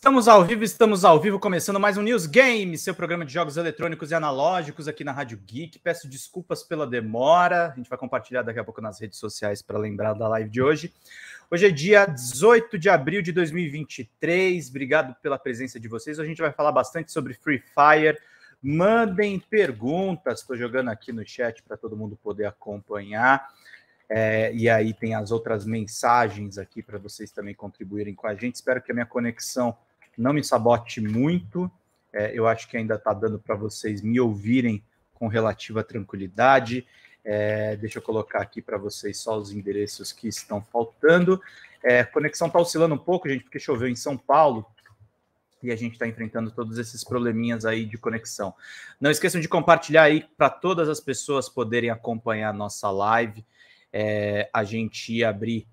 Estamos ao vivo, estamos ao vivo, começando mais um News Game, seu programa de jogos eletrônicos e analógicos aqui na Rádio Geek. Peço desculpas pela demora, a gente vai compartilhar daqui a pouco nas redes sociais para lembrar da live de hoje. Hoje é dia 18 de abril de 2023, obrigado pela presença de vocês. Hoje a gente vai falar bastante sobre Free Fire. Mandem perguntas, estou jogando aqui no chat para todo mundo poder acompanhar. É, e aí tem as outras mensagens aqui para vocês também contribuírem com a gente. Espero que a minha conexão não me sabote muito. É, eu acho que ainda está dando para vocês me ouvirem com relativa tranquilidade. É, deixa eu colocar aqui para vocês só os endereços que estão faltando. É, conexão está oscilando um pouco, gente, porque choveu em São Paulo e a gente está enfrentando todos esses probleminhas aí de conexão. Não esqueçam de compartilhar aí para todas as pessoas poderem acompanhar a nossa live. É, a gente ia abrir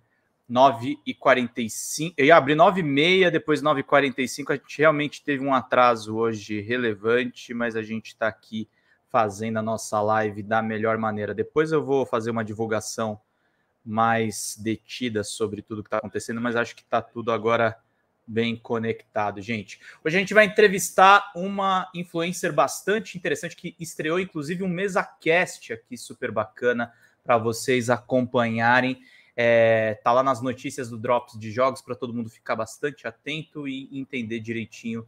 9 e 45 eu ia abrir 9 e meia, depois 9 e 45 a gente realmente teve um atraso hoje relevante, mas a gente está aqui fazendo a nossa live da melhor maneira. Depois eu vou fazer uma divulgação mais detida sobre tudo que está acontecendo, mas acho que está tudo agora bem conectado, gente. Hoje a gente vai entrevistar uma influencer bastante interessante que estreou inclusive um mesa cast aqui super bacana para vocês acompanharem. É, tá lá nas notícias do Drops de Jogos para todo mundo ficar bastante atento e entender direitinho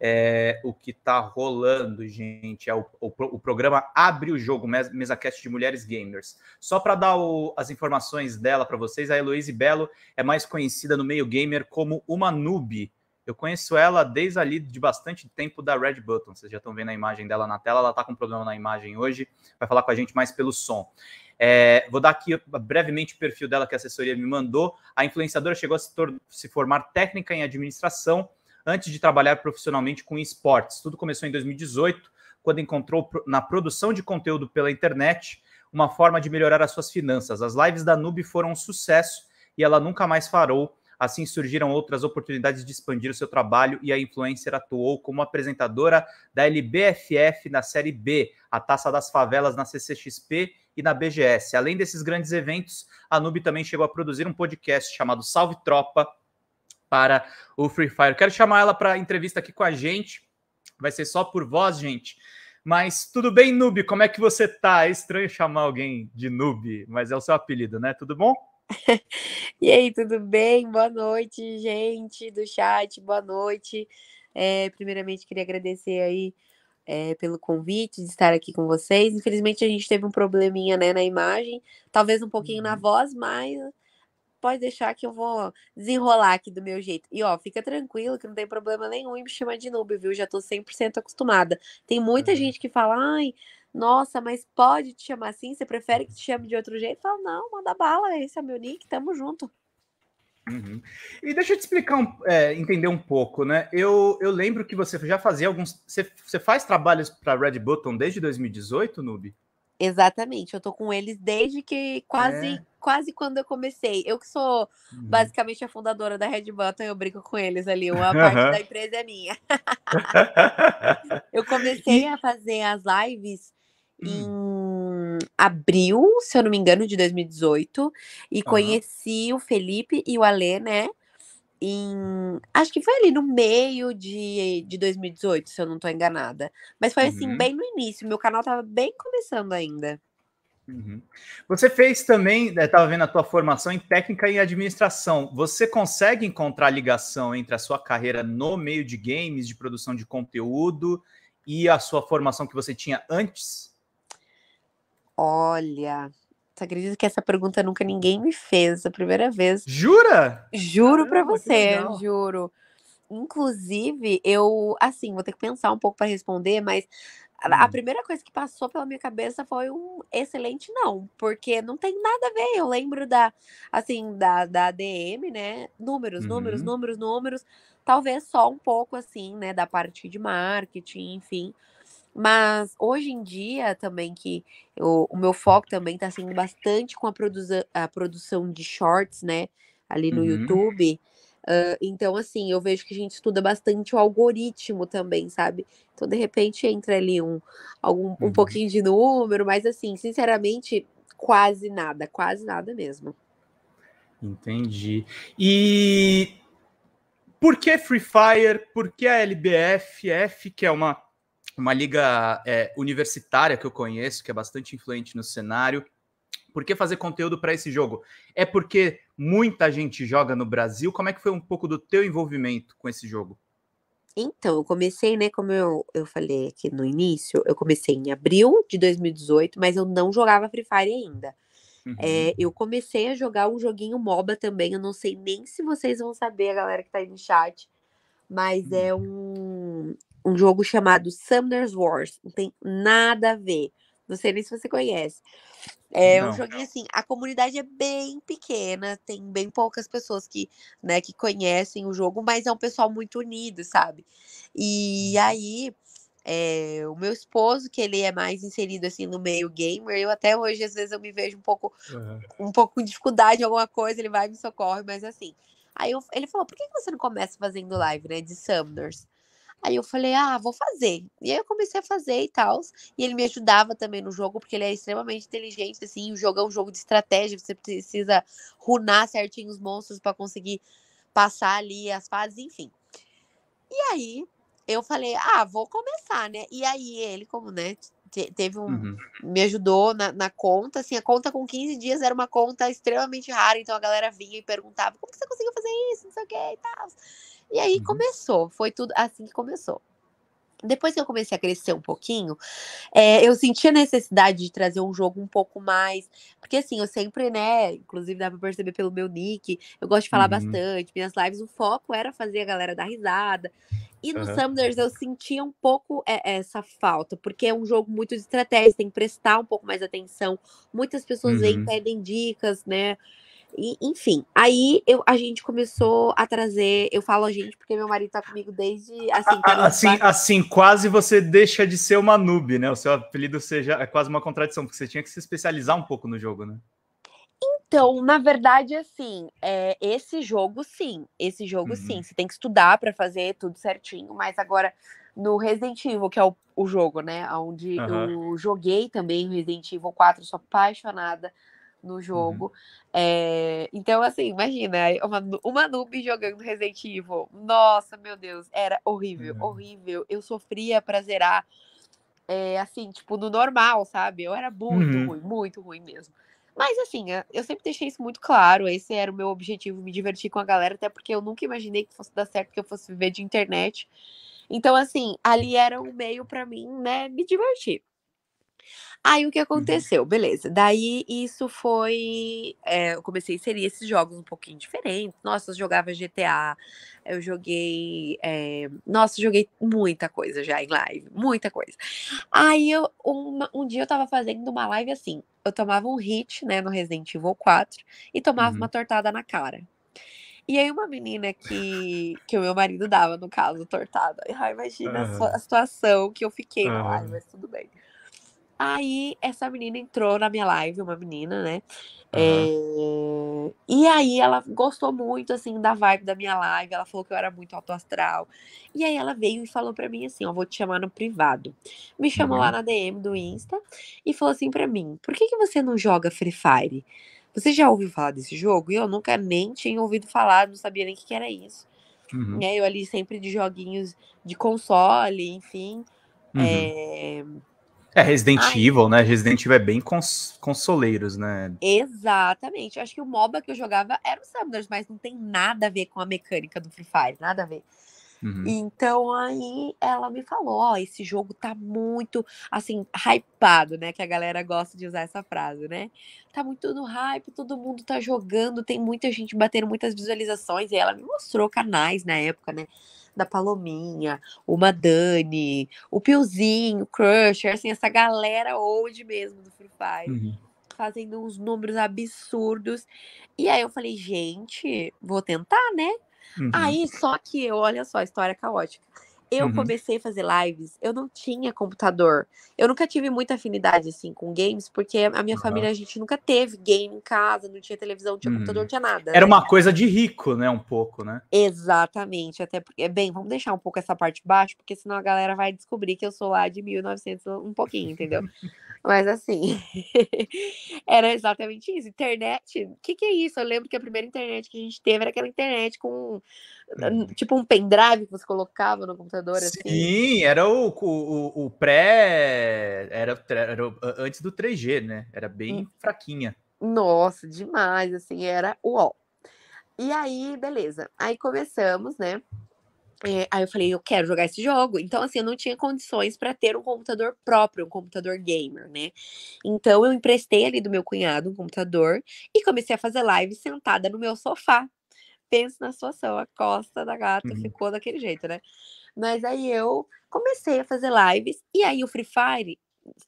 é, o que tá rolando, gente. É o, o, o programa Abre o Jogo, mesa MesaCast de Mulheres Gamers. Só para dar o, as informações dela para vocês, a Heloise Belo é mais conhecida no meio gamer como uma noob. Eu conheço ela desde ali de bastante tempo da Red Button. Vocês já estão vendo a imagem dela na tela. Ela está com problema na imagem hoje. Vai falar com a gente mais pelo som. É, vou dar aqui brevemente o perfil dela que a assessoria me mandou. A influenciadora chegou a se, se formar técnica em administração antes de trabalhar profissionalmente com esportes. Tudo começou em 2018, quando encontrou na produção de conteúdo pela internet uma forma de melhorar as suas finanças. As lives da Nube foram um sucesso e ela nunca mais parou Assim surgiram outras oportunidades de expandir o seu trabalho e a influencer atuou como apresentadora da LBFF na Série B, a Taça das Favelas na CCXP e na BGS. Além desses grandes eventos, a Nube também chegou a produzir um podcast chamado Salve Tropa para o Free Fire. Quero chamar ela para entrevista aqui com a gente. Vai ser só por voz, gente. Mas tudo bem, Nube? Como é que você tá? É estranho chamar alguém de Nube, mas é o seu apelido, né? Tudo bom? E aí, tudo bem? Boa noite, gente do chat, boa noite. É, primeiramente, queria agradecer aí é, pelo convite de estar aqui com vocês. Infelizmente, a gente teve um probleminha né, na imagem, talvez um pouquinho na uhum. voz, mas pode deixar que eu vou desenrolar aqui do meu jeito. E ó, fica tranquilo que não tem problema nenhum em me chamar de noob, viu? Já tô 100% acostumada. Tem muita uhum. gente que fala, ai, nossa, mas pode te chamar assim? Você prefere que uhum. te chame de outro jeito? Fala, não, manda bala, esse é meu nick, tamo junto. Uhum. E deixa eu te explicar, um, é, entender um pouco, né? Eu, eu lembro que você já fazia alguns. Você, você faz trabalhos para Red Button desde 2018, Noob? Exatamente, eu tô com eles desde que quase é. quase quando eu comecei. Eu que sou uhum. basicamente a fundadora da Red Button, eu brinco com eles ali, uma parte uhum. da empresa é minha. eu comecei e... a fazer as lives hum. em abril, se eu não me engano, de 2018. E uhum. conheci o Felipe e o Alê, né? Em, acho que foi ali no meio de, de 2018, se eu não tô enganada. Mas foi assim, uhum. assim, bem no início. Meu canal tava bem começando ainda. Uhum. Você fez também, estava né, vendo a tua formação em técnica e administração. Você consegue encontrar ligação entre a sua carreira no meio de games, de produção de conteúdo e a sua formação que você tinha antes? Olha, você acredita que essa pergunta nunca ninguém me fez, a primeira vez. Jura? Juro para você, juro. Inclusive, eu, assim, vou ter que pensar um pouco para responder, mas a, a hum. primeira coisa que passou pela minha cabeça foi um excelente não, porque não tem nada a ver. Eu lembro da, assim, da, da DM, né? Números, uhum. números, números, números. Talvez só um pouco, assim, né? Da parte de marketing, enfim. Mas hoje em dia também que eu, o meu foco também está sendo bastante com a, produza, a produção de shorts, né? Ali no uhum. YouTube. Uh, então, assim, eu vejo que a gente estuda bastante o algoritmo também, sabe? Então, de repente, entra ali um, algum, um uhum. pouquinho de número, mas assim, sinceramente, quase nada, quase nada mesmo. Entendi. E por que Free Fire? Por que a LBFF, que é uma uma liga é, universitária que eu conheço, que é bastante influente no cenário. Por que fazer conteúdo para esse jogo? É porque muita gente joga no Brasil. Como é que foi um pouco do teu envolvimento com esse jogo? Então, eu comecei, né, como eu, eu falei aqui no início, eu comecei em abril de 2018, mas eu não jogava Free Fire ainda. Uhum. É, eu comecei a jogar um joguinho MOBA também, eu não sei nem se vocês vão saber, a galera que tá aí no chat, mas uhum. é um, um jogo chamado Summoner's Wars. Não tem nada a ver. Não sei nem se você conhece. É Não. um joguinho assim, a comunidade é bem pequena, tem bem poucas pessoas que, né, que conhecem o jogo, mas é um pessoal muito unido, sabe? E uhum. aí, é, o meu esposo, que ele é mais inserido assim no meio gamer, eu até hoje às vezes eu me vejo um pouco uhum. um pouco com dificuldade em alguma coisa, ele vai e me socorre, mas assim. Aí eu, ele falou: "Por que você não começa fazendo live, né, de Summoners?" Aí eu falei, ah, vou fazer. E aí eu comecei a fazer e tal. E ele me ajudava também no jogo, porque ele é extremamente inteligente, assim, o jogo é um jogo de estratégia, você precisa runar certinho os monstros para conseguir passar ali as fases, enfim. E aí eu falei, ah, vou começar, né? E aí ele, como, né, teve um. Uhum. Me ajudou na, na, conta. Assim, a conta com 15 dias era uma conta extremamente rara, então a galera vinha e perguntava: como você conseguiu fazer isso? Não sei o quê e tal. E aí uhum. começou, foi tudo assim que começou. Depois que eu comecei a crescer um pouquinho, é, eu senti a necessidade de trazer um jogo um pouco mais. Porque assim, eu sempre, né? Inclusive dá pra perceber pelo meu nick, eu gosto de falar uhum. bastante. Minhas lives, o foco era fazer a galera dar risada. E no uhum. Summoners eu sentia um pouco eh, essa falta, porque é um jogo muito de estratégia, tem que prestar um pouco mais atenção. Muitas pessoas uhum. pedem dicas, né? E, enfim, aí eu, a gente começou a trazer. Eu falo a gente porque meu marido tá comigo desde. Assim, assim, tá assim, quase você deixa de ser uma noob, né? O seu apelido seja é quase uma contradição, porque você tinha que se especializar um pouco no jogo, né? Então, na verdade, assim, é, esse jogo sim, esse jogo uhum. sim, você tem que estudar para fazer tudo certinho, mas agora no Resident Evil, que é o, o jogo, né, onde uhum. eu joguei também Resident Evil 4, sou apaixonada, no uhum. jogo. Uhum. É, então, assim, imagina, uma, uma noob jogando Resident Evil. Nossa, meu Deus, era horrível, uhum. horrível. Eu sofria pra zerar, é, assim, tipo, no normal, sabe? Eu era muito uhum. ruim, muito ruim mesmo. Mas, assim, eu sempre deixei isso muito claro. Esse era o meu objetivo, me divertir com a galera, até porque eu nunca imaginei que fosse dar certo, que eu fosse viver de internet. Então, assim, ali era um meio para mim, né, me divertir. Aí o que uhum. aconteceu? Uhum. Beleza. Daí isso foi. É, eu comecei a inserir esses jogos um pouquinho diferentes. Nossa, eu jogava GTA, eu joguei. É, nossa, joguei muita coisa já em live, muita coisa. Aí eu, um dia eu tava fazendo uma live assim. Eu tomava um hit, né, no Resident Evil 4 e tomava uhum. uma tortada na cara. E aí uma menina que, que o meu marido dava, no caso, tortada. Ai, imagina uhum. a, a, situação que eu fiquei na live, mas tudo bem. Aí essa menina entrou na minha live, uma menina, né? Uhum. É... E aí ela gostou muito assim da vibe da minha live, ela falou que eu era muito alto astral. E aí ela veio e falou para mim assim, ó, vou te chamar no privado. Me chamou uhum. lá na DM do Insta e falou assim para mim: "Por que que você não joga Free Fire? Você já ouviu falar desse jogo?" E eu nunca nem tinha ouvido falar, não sabia nem o que, que era isso. Uhum. Aí, né, eu ali sempre de joguinhos de console, enfim. É uhum. É, Resident Ai. Evil, né? Resident Evil é bem cons consoleiros, né? Exatamente. Eu acho que o MOBA que eu jogava era o Summoners, mas não tem nada a ver com a mecânica do Free Fire, nada a ver. Uhum. Então aí ela me falou: ó, esse jogo tá muito assim, hypado, né? Que a galera gosta de usar essa frase, né? Tá muito no hype, todo mundo tá jogando, tem muita gente batendo muitas visualizações. E ela me mostrou canais na época, né? da Palominha, o Madani, o Piozinho, o Crusher, assim, essa galera old mesmo do Free Fire. Uhum. Fazendo uns números absurdos. E aí eu falei, gente, vou tentar, né? Uhum. Aí, só que, olha só, história caótica. Eu uhum. comecei a fazer lives, eu não tinha computador. Eu nunca tive muita afinidade, assim, com games, porque a minha uhum. família, a gente nunca teve game em casa, não tinha televisão, não tinha uhum. computador, não uhum. tinha nada. Era né? uma coisa de rico, né, um pouco, né? Exatamente, até porque... Bem, vamos deixar um pouco essa parte baixa, porque senão a galera vai descobrir que eu sou lá de 1900 um pouquinho, entendeu? Mas assim, era exatamente isso. Internet, o que, que é isso? Eu lembro que a primeira internet que a gente teve era aquela internet com hum, uhum. tipo um pendrive que você colocava no computador. Assim. Sim, assim. era o, o, o pré. Era, era antes do 3G, né? Era bem hum. fraquinha. Nossa, demais, assim, era o ó. E aí, beleza. Aí começamos, né? É, aí eu falei, eu quero jogar esse jogo. Então, assim, eu não tinha condições para ter um computador próprio, um computador gamer, né? Então, eu emprestei ali do meu cunhado um computador e comecei a fazer live sentada no meu sofá. Penso na situação, a costa da gata uhum. ficou daquele jeito, né? Mas aí eu comecei a fazer lives e aí o Free Fire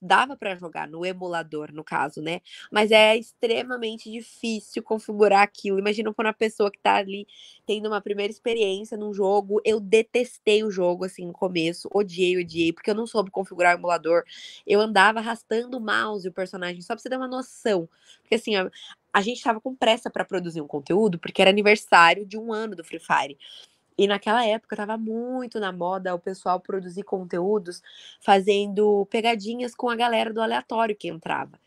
dava para jogar no emulador, no caso, né? Mas é extremamente difícil configurar aquilo. Imagina para uma pessoa que tá ali tendo uma primeira experiência num jogo. Eu detestei o jogo assim no começo, odiei, odiei, porque eu não soube configurar o emulador. Eu andava arrastando o mouse e o personagem, só para você ter uma noção. Porque assim, a, a gente estava com pressa para produzir um conteúdo, porque era aniversário de um ano do Free Fire. E naquela época estava muito na moda o pessoal produzir conteúdos fazendo pegadinhas com a galera do aleatório que entrava. Tipo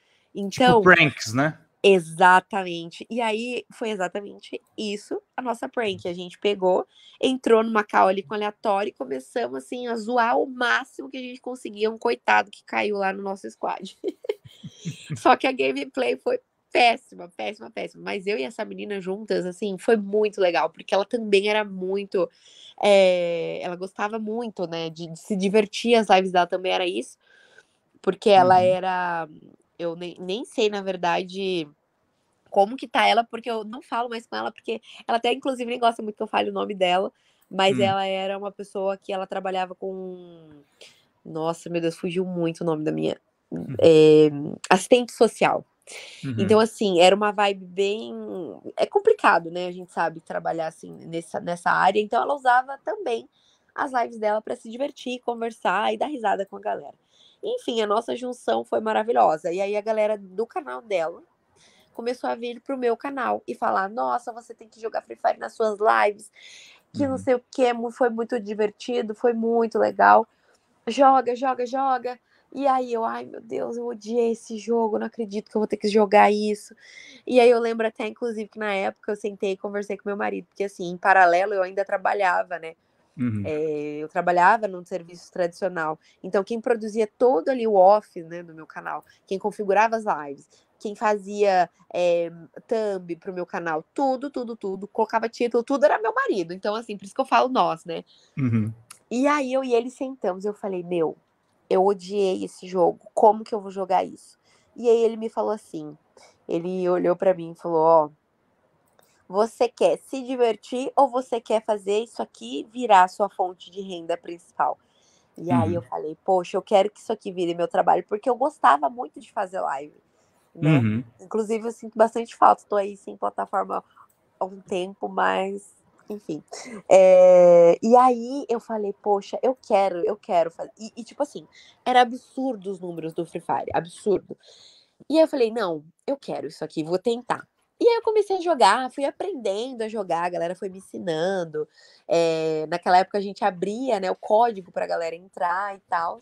então, tipo pranks, né? Exatamente. E aí foi exatamente isso a nossa prank. A gente pegou, entrou numa call ali com aleatório e começamos assim a zoar o máximo que a gente conseguia um coitado que caiu lá no nosso squad. Só que a gameplay foi péssima, péssima, péssima. Mas eu e essa menina juntas, assim, foi muito legal, porque ela também era muito. É, ela gostava muito, né, de, de, se divertir. As lives dela também era isso, porque ela uhum. era. Eu nem, nem sei, na verdade como que tá ela, porque eu não falo mais com ela, porque ela até, inclusive, nem gosta muito que eu fale o nome dela, mas hum. ela era uma pessoa que ela trabalhava com. Nossa, meu Deus, fugiu muito o nome da minha. É... assistente social. Uhum. Então, assim, era uma vibe bem. É complicado, né? A gente sabe trabalhar assim nessa, nessa área. Então, ela usava também as lives dela para se divertir, conversar e dar risada com a galera. Enfim, a nossa junção foi maravilhosa. E aí, a galera do canal dela começou a vir pro meu canal e falar: Nossa, você tem que jogar Free Fire nas suas lives, que não uhum. sei o que, foi muito divertido, foi muito legal. Joga, joga, joga. E aí eu, ai meu Deus, eu odiei esse jogo, não acredito que eu vou ter que jogar isso. E aí eu lembro até, inclusive, que na época eu sentei e conversei com meu marido, porque assim, em paralelo eu ainda trabalhava, né? Uhum. É, eu trabalhava num serviço tradicional. Então, quem produzia todo ali o off né, do meu canal, quem configurava as lives, quem fazia é, thumb pro meu canal, tudo, tudo, tudo, colocava título, tudo era meu marido. Então, assim, por isso que eu falo nós, né? Uhum. E aí eu e ele sentamos, eu falei, meu, eu odiei esse jogo, como que eu vou jogar isso? E aí ele me falou assim, ele olhou para mim e falou, ó, você quer se divertir ou você quer fazer isso aqui virar sua fonte de renda principal? E uhum. aí eu uhum. falei, poxa, eu quero que isso aqui vire meu trabalho, porque eu gostava muito de fazer live. Né? Uhum. Inclusive, eu sinto bastante falta, tô aí sem plataforma há um tempo, mas enfim. É, e aí eu falei, poxa, eu quero, eu quero fazer. E, e, tipo assim, era absurdo os números do Free Fire, absurdo. E eu falei, não, eu quero isso aqui, vou tentar. E aí eu comecei a jogar, fui aprendendo a jogar, a galera foi me ensinando. É, naquela época a gente abria né, o código pra galera entrar e tal.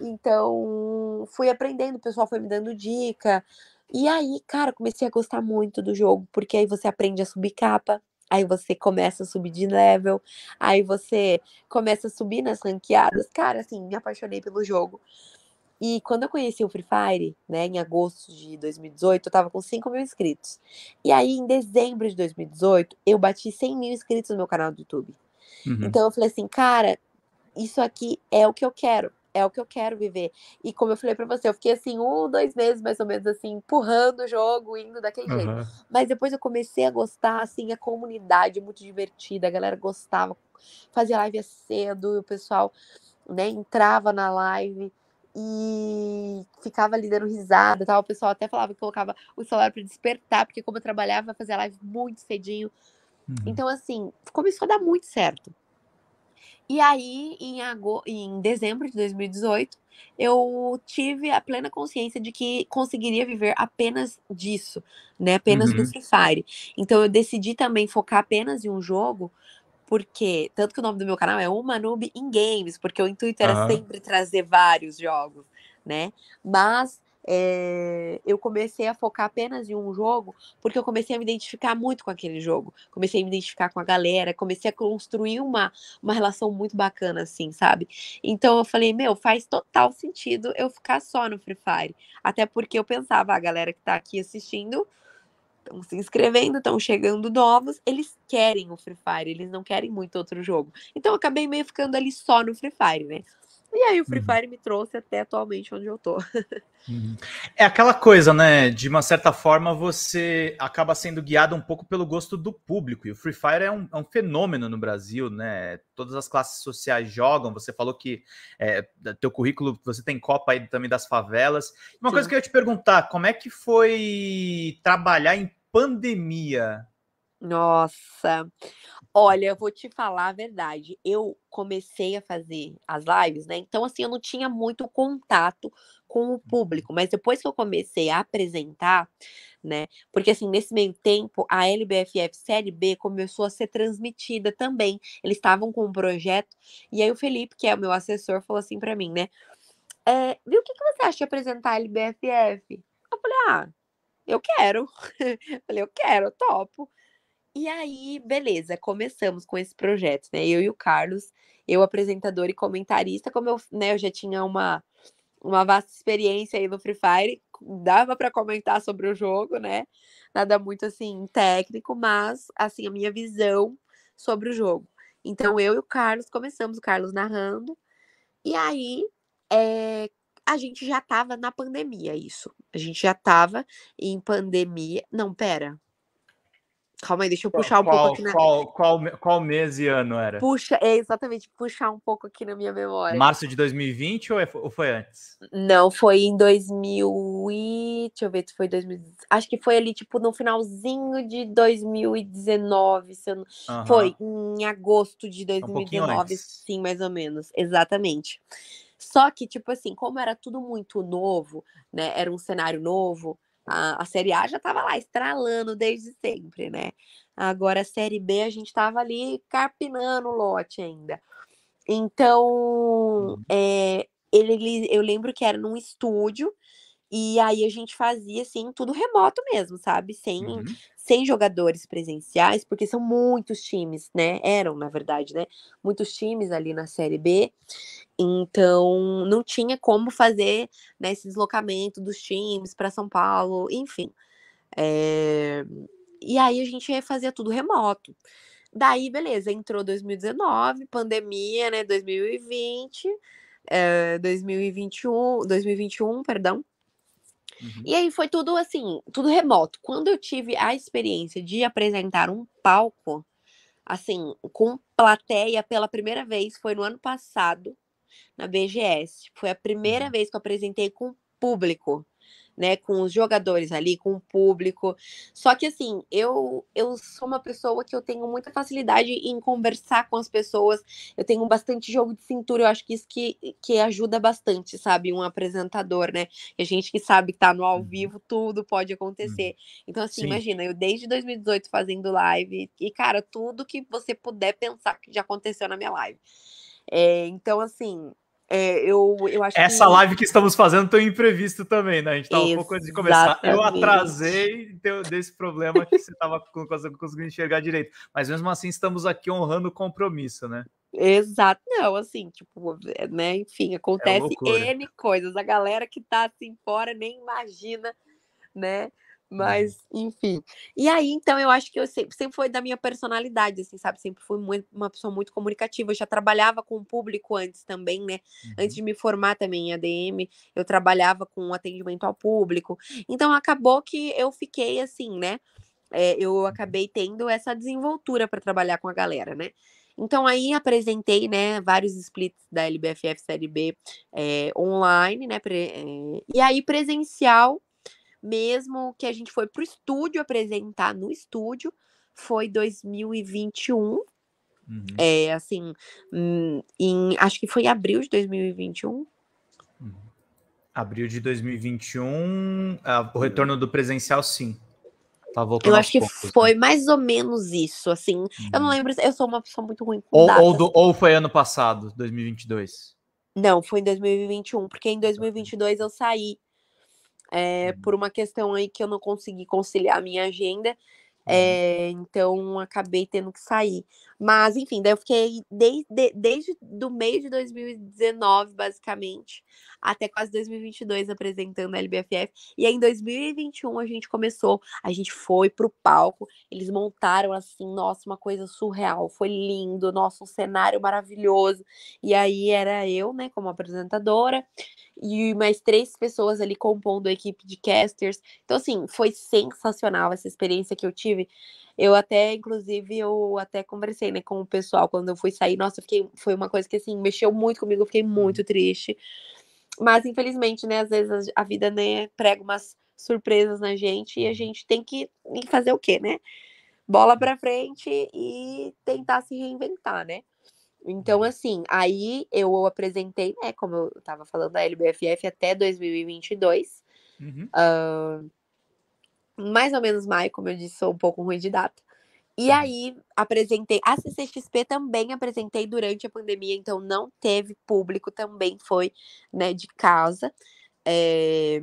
Então, fui aprendendo, o pessoal foi me dando dica. E aí, cara, comecei a gostar muito do jogo, porque aí você aprende a subir capa, aí você começa a subir de level, aí você começa a subir nas ranqueadas. Cara, assim, me apaixonei pelo jogo. E quando eu conheci o Free Fire, né, em agosto de 2018, eu tava com 5 mil inscritos. E aí, em dezembro de 2018, eu bati 100 mil inscritos no meu canal do YouTube. Uhum. Então eu falei assim, cara, isso aqui é o que eu quero é o que eu quero viver. E como eu falei para você, eu fiquei assim, um, dois meses mais ou menos assim, empurrando o jogo, indo daquele uhum. jeito. Mas depois eu comecei a gostar, assim, a comunidade é muito divertida, a galera gostava, fazia live cedo, o pessoal, né, entrava na live e ficava ali dando risada, tal. o pessoal até falava que colocava o celular para despertar, porque como eu trabalhava, fazia live muito cedinho. Uhum. Então, assim, começou a dar muito certo. E aí, em, agosto, em dezembro de 2018, eu tive a plena consciência de que conseguiria viver apenas disso, né? Apenas uhum. do Free Fire. Então eu decidi também focar apenas em um jogo, porque tanto que o nome do meu canal é Uma Noob in Games, porque o intuito era uhum. sempre trazer vários jogos, né? Mas é, eu comecei a focar apenas em um jogo, porque eu comecei a me identificar muito com aquele jogo. Comecei a me identificar com a galera, comecei a construir uma, uma relação muito bacana, assim, sabe? Então eu falei, meu, faz total sentido eu ficar só no Free Fire. Até porque eu pensava, a galera que tá aqui assistindo estão se inscrevendo, estão chegando novos, eles querem o Free Fire, eles não querem muito outro jogo. Então eu acabei meio ficando ali só no Free Fire, né? E aí o Free uhum. Fire me trouxe até atualmente onde eu tô. Uhum. É aquela coisa, né? De uma certa forma, você acaba sendo guiado um pouco pelo gosto do público. E o Free Fire é um, é um fenômeno no Brasil, né? Todas as classes sociais jogam. Você falou que é, teu currículo, você tem Copa aí também das favelas. Uma Sim. coisa que eu ia te perguntar, como é que foi trabalhar em pandemia? Nossa, olha, eu vou te falar a verdade. Eu comecei a fazer as lives, né? Então, assim, eu não tinha muito contato com o uhum. público, mas depois que eu comecei a apresentar, né? Porque, assim, nesse meio tempo, a LBFF Série B começou a ser transmitida também. Eles estavam com um projeto, e aí o Felipe, que é o meu assessor, falou assim para mim, né? É, viu, o que, que você acha de apresentar a LBFF? Eu falei, ah, eu quero. falei, eu quero, topo. E aí, beleza, começamos com esse projeto, né? Eu e o Carlos, eu apresentador e comentarista, como eu, né, eu já tinha uma, uma vasta experiência aí no Free Fire, dava para comentar sobre o jogo, né? Nada muito assim técnico, mas assim a minha visão sobre o jogo. Então eu e o Carlos começamos, o Carlos narrando. E aí, é, a gente já tava na pandemia, isso. A gente já tava em pandemia. Não, pera. Calma aí, deixa eu puxar qual, um pouco aqui na... qual, qual, qual mês e ano era? Puxa, é exatamente, puxar um pouco aqui na minha memória. Março de 2020 ou, é, ou foi antes? Não, foi em 2000 e... Deixa eu ver, foi 2000... Acho que foi ali, tipo, no finalzinho de 2019, se eu não... Uhum. Foi em agosto de 2019, um sim, mais ou menos, exatamente. Só que, tipo assim, como era tudo muito novo, né, era um cenário novo... A, a Série A já estava lá estralando desde sempre, né? Agora a Série B a gente estava ali carpinando o lote ainda. Então, é, ele, eu lembro que era num estúdio e aí a gente fazia, assim, tudo remoto mesmo, sabe? Sem, uhum. sem jogadores presenciais, porque são muitos times, né? Eram, na verdade, né? Muitos times ali na Série B. Então, não tinha como fazer né, esse deslocamento dos times para São Paulo, enfim. É... E aí a gente fazia tudo remoto. Daí, beleza, entrou 2019, pandemia, né? 2020, é, 2021, 2021, perdão. Uhum. E aí foi tudo assim, tudo remoto. Quando eu tive a experiência de apresentar um palco, assim, com plateia pela primeira vez, foi no ano passado, na BGS. Foi a primeira uhum. vez que eu apresentei com público né, com os jogadores ali, com o público. Só que assim, eu eu sou uma pessoa que eu tenho muita facilidade em conversar com as pessoas. Eu tenho bastante jogo de cintura, eu acho que isso que, que ajuda bastante, sabe, um apresentador, né? E a gente que sabe que tá no ao uhum. vivo, tudo pode uhum. acontecer. Então assim, Sim. imagina, eu desde 2018 fazendo live e cara, tudo que você puder pensar que já aconteceu na minha live. É, então assim, é, eu, eu acho Essa que... live que estamos fazendo tem um imprevisto também, né? A gente estava um pouco antes de começar. Eu atrasei então, desse problema que você estava conseguindo enxergar direito. Mas mesmo assim, estamos aqui honrando o compromisso, né? Exato, não, assim, tipo, é, né? Enfim, acontece é N coisas. A galera que está assim fora nem imagina, né? Né. Mas, enfim. E aí, então, eu acho que eu sempre, sempre foi da minha personalidade, assim, sabe? Sempre fui muito, uma pessoa muito comunicativa. Eu já trabalhava com o público antes também, né? Uhum. Antes de me formar também em ADM, eu trabalhava com atendimento ao público. Então, acabou que eu fiquei assim, né? É, eu uhum. acabei tendo essa desenvoltura para trabalhar com a galera, né? Então aí apresentei, né, vários splits da LBFF Série B é, online, né, pre, é, e aí presencial mesmo que a gente foi pro estúdio apresentar no estúdio, foi 2021. Uhum. É, assim, hum, em, acho que foi em abril de 2021. Uhum. Abril de 2021, a, ah, o retorno do presencial, sim. Tá eu acho que né? foi né? mais ou menos isso, assim. Uhum. Eu não uhum. lembro, eu sou uma pessoa muito ruim com ou, Ou, do, ou foi ano passado, 2022? Não, foi em 2021, porque em 2022 tá. eu saí é, uhum. por uma questão aí que eu não consegui conciliar a minha agenda, é, então acabei tendo que sair. Mas, enfim, daí eu fiquei desde, desde do meio de 2019, basicamente, até quase 2022 apresentando a LBFF. E aí, em 2021, a gente começou, a gente foi pro palco, eles montaram, assim, nossa, uma coisa surreal, foi lindo, nossa, um cenário maravilhoso. E aí era eu, né, como apresentadora, e mais três pessoas ali compondo a equipe de casters. Então, assim, foi sensacional essa experiência que eu tive. Eu até, inclusive, eu até conversei, né, com o pessoal quando eu fui sair. Nossa, fiquei, foi uma coisa que, assim, mexeu muito comigo, eu fiquei uhum. muito triste. Mas, infelizmente, né, às vezes a vida, né, prega umas surpresas na gente e a uhum. gente tem que fazer o quê, né? Bola uhum. pra frente e tentar se reinventar, né? Então, assim, aí eu apresentei, né, como eu tava falando, a LBFF até 2022. Uhum. Uh, mais ou menos maio, como eu disse, sou um pouco ruim de data. E tá. aí, apresentei. A CCXP também apresentei durante a pandemia, então não teve público, também foi né, de casa. É...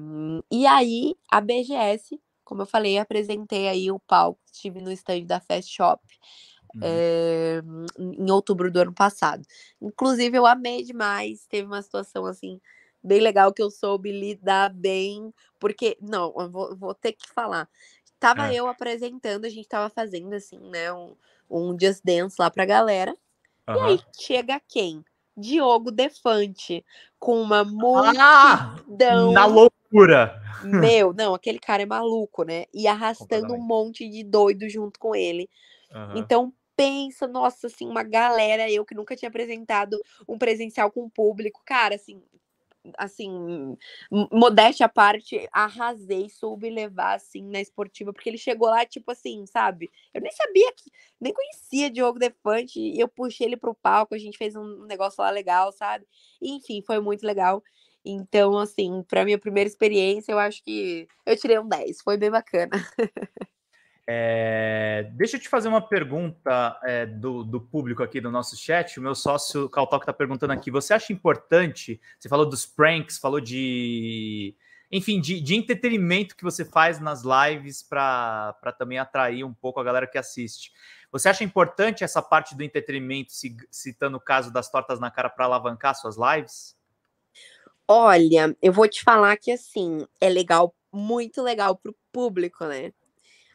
E aí, a BGS, como eu falei, apresentei aí o palco, estive no estande da Fast Shop. É... em outubro do ano passado. Inclusive, eu amei demais. Teve uma situação assim bem legal que eu soube lidar bem, porque, não, eu vou, vou ter que falar. Tava é. eu apresentando, a gente tava fazendo, assim, né, um, um Just Dance lá pra galera. E aí chega quem? Diogo Defante, com uma multidão. Ah, na loucura! Meu, não, aquele cara é maluco, né? E arrastando um monte de doido junto com ele. Então, pensa, nossa, assim, uma galera, eu que nunca tinha apresentado um presencial com o público, cara, assim, assim, modéstia à parte, arrasei, soube levar, assim, na esportiva, porque ele chegou lá, tipo assim, sabe? Eu nem sabia que, nem conhecia Diogo Defante, e eu puxei ele pro palco, a gente fez um negócio lá legal, sabe? enfim, foi muito legal. Então, assim, para minha primeira experiência, eu acho que eu tirei um 10, foi bem bacana. É, deixa eu te fazer uma pergunta é, do, do, público aqui do nosso chat. O meu sócio Caltoc está perguntando aqui: você acha importante? Você falou dos pranks, falou de. Enfim, de, de entretenimento que você faz nas lives para também atrair um pouco a galera que assiste. Você acha importante essa parte do entretenimento, citando o caso das tortas na cara, para alavancar suas lives? Olha, eu vou te falar que assim, é legal, muito legal para o público, né?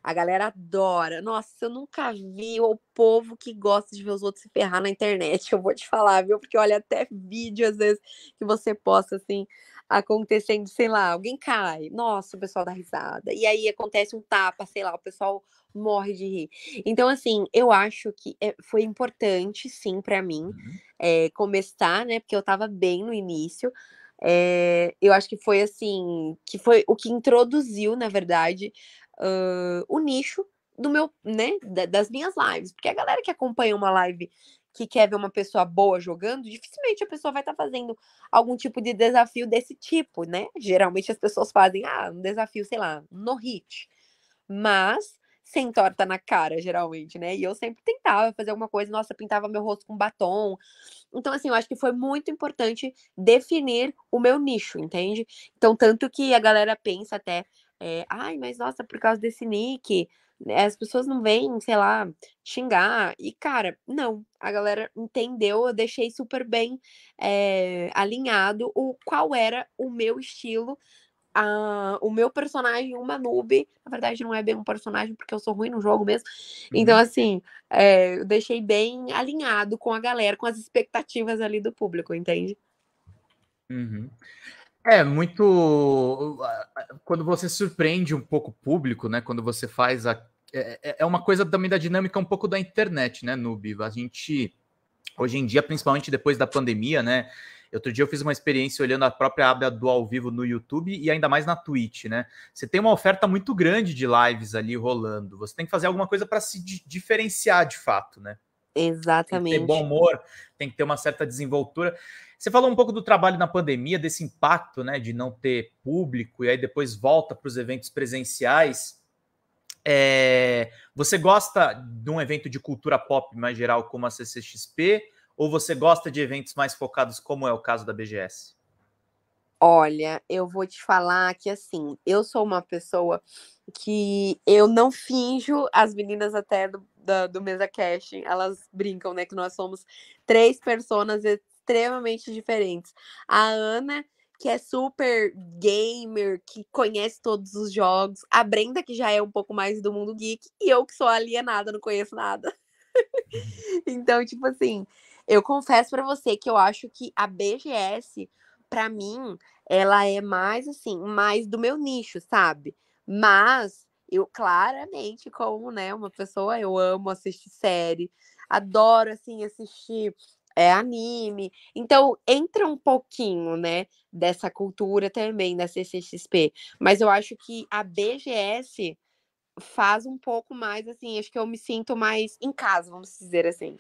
A galera adora. Nossa, eu nunca vi o povo que gosta de ver os outros se ferrar na internet. Eu vou te falar, viu? Porque olha, até vídeo às vezes que você posta assim, acontecendo, sei lá, alguém cai. Nossa, o pessoal dá risada. E aí acontece um tapa, sei lá, o pessoal morre de rir. Então, assim, eu acho que é, foi importante, sim, para mim, uhum. é, começar, né? Porque eu tava bem no início. É, eu acho que foi assim, que foi o que introduziu, na verdade, uh, o nicho do meu, né, das minhas lives. Porque a galera que acompanha uma live que quer ver uma pessoa boa jogando, dificilmente a pessoa vai estar tá fazendo algum tipo de desafio desse tipo, né? Geralmente as pessoas fazem, ah, um desafio, sei lá, no hit. Mas sem torta na cara, geralmente, né? E eu sempre tentava fazer alguma coisa, nossa, pintava meu rosto com batom. Então, assim, eu acho que foi muito importante definir o meu nicho, entende? Então, tanto que a galera pensa até é, Ai, mas nossa, por causa desse nick, né, as pessoas não vêm, sei lá, xingar. E, cara, não. A galera entendeu, eu deixei super bem é, alinhado o qual era o meu estilo. A, ah, o meu personagem, uma noob, na verdade não é bem um personagem porque eu sou ruim no jogo mesmo. Então, uhum. assim, é, eu deixei bem alinhado com a galera, com as expectativas ali do público, entende? Uhum. É muito. Uh, uh, uh, quando você surpreende um pouco o público, né? Quando você faz a. É, é, é uma coisa também da dinâmica um pouco da internet, né, Noob? A gente, hoje em dia, principalmente depois da pandemia, né? Outro dia eu fiz uma experiência olhando a própria aba do ao vivo no YouTube e ainda mais na Twitch, né? Você tem uma oferta muito grande de lives ali rolando. Você tem que fazer alguma coisa para se diferenciar de fato, né? Exatamente. Tem que ter bom humor, tem que ter uma certa desenvoltura. Você falou um pouco do trabalho na pandemia, desse impacto, né, de não ter público e aí depois volta para os eventos presenciais. É, você gosta de um evento de cultura pop mais geral como a CCXP ou você gosta de eventos mais focados como é o caso da BGS? Olha, eu vou te falar que assim, eu sou uma pessoa que eu não finjo as meninas até do, da, do mesa casting, elas brincam, né? Que nós somos três personas extremamente diferentes. A Ana, que é super gamer, que conhece todos os jogos, a Brenda, que já é um pouco mais do mundo geek, e eu que sou alienada, não conheço nada. Uhum. então, tipo assim, eu confesso para você que eu acho que a BGS para mim, ela é mais assim, mais do meu nicho, sabe? Mas eu claramente, como né, uma pessoa, eu amo assistir série, adoro assim assistir é, anime. Então entra um pouquinho, né, dessa cultura também da CCXP. Mas eu acho que a BGS faz um pouco mais assim, acho que eu me sinto mais em casa, vamos dizer assim.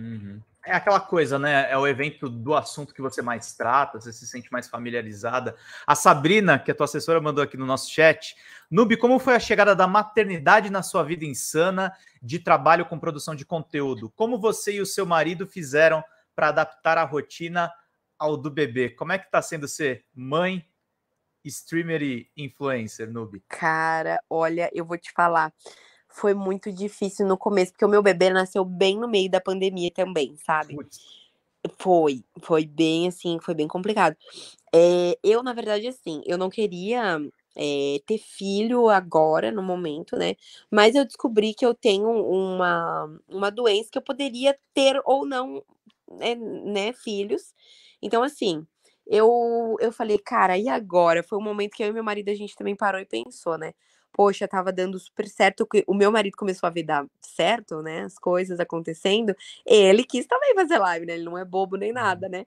Uhum é aquela coisa, né? É o evento do assunto que você mais trata, você se sente mais familiarizada. A Sabrina, que a é tua assessora mandou aqui no nosso chat. Nube, como foi a chegada da maternidade na sua vida insana de trabalho com produção de conteúdo? Como você e o seu marido fizeram para adaptar a rotina ao do bebê? Como é que tá sendo ser mãe, streamer e influencer, Nube? Cara, olha, eu vou te falar foi muito difícil no começo, porque o meu bebê nasceu bem no meio da pandemia também, sabe? Foi, foi bem assim, foi bem complicado. É, eu, na verdade, assim, eu não queria é, ter filho agora, no momento, né? Mas eu descobri que eu tenho uma, uma doença que eu poderia ter ou não, né, né filhos. Então, assim, eu, eu falei, cara, e agora? Foi um momento que eu e meu marido, a gente também parou e pensou, né? poxa, tava dando super certo, que o meu marido começou a ver dar certo, né, as coisas acontecendo, ele quis também fazer live, né, ele não é bobo nem uhum. nada, né.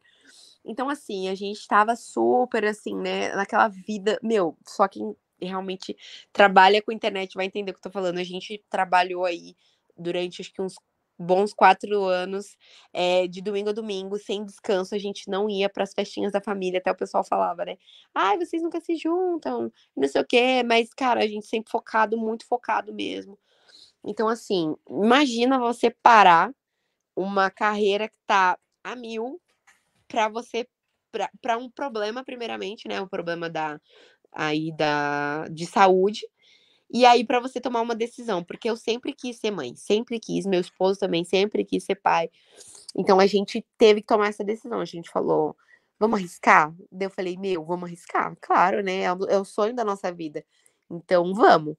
Então, assim, a gente tava super, assim, né, naquela vida, meu, só quem realmente trabalha com internet vai entender o que eu tô falando, a gente trabalhou aí durante acho que uns bons quatro anos, é, de domingo a domingo, sem descanso, a gente não ia para as festinhas da família, até o pessoal falava, né? Ai, ah, vocês nunca se juntam, não sei o quê, mas, cara, a gente sempre focado, muito focado mesmo. Então, assim, imagina você parar uma carreira que tá a mil para você para um problema primeiramente, né, o problema da aí da de saúde e aí, para você tomar uma decisão, porque eu sempre quis ser mãe, sempre quis, meu esposo também sempre quis ser pai. Então, a gente teve que tomar essa decisão. A gente falou, vamos arriscar? Daí eu falei, meu, vamos arriscar? Claro, né? É o é sonho da nossa vida. Então, vamos.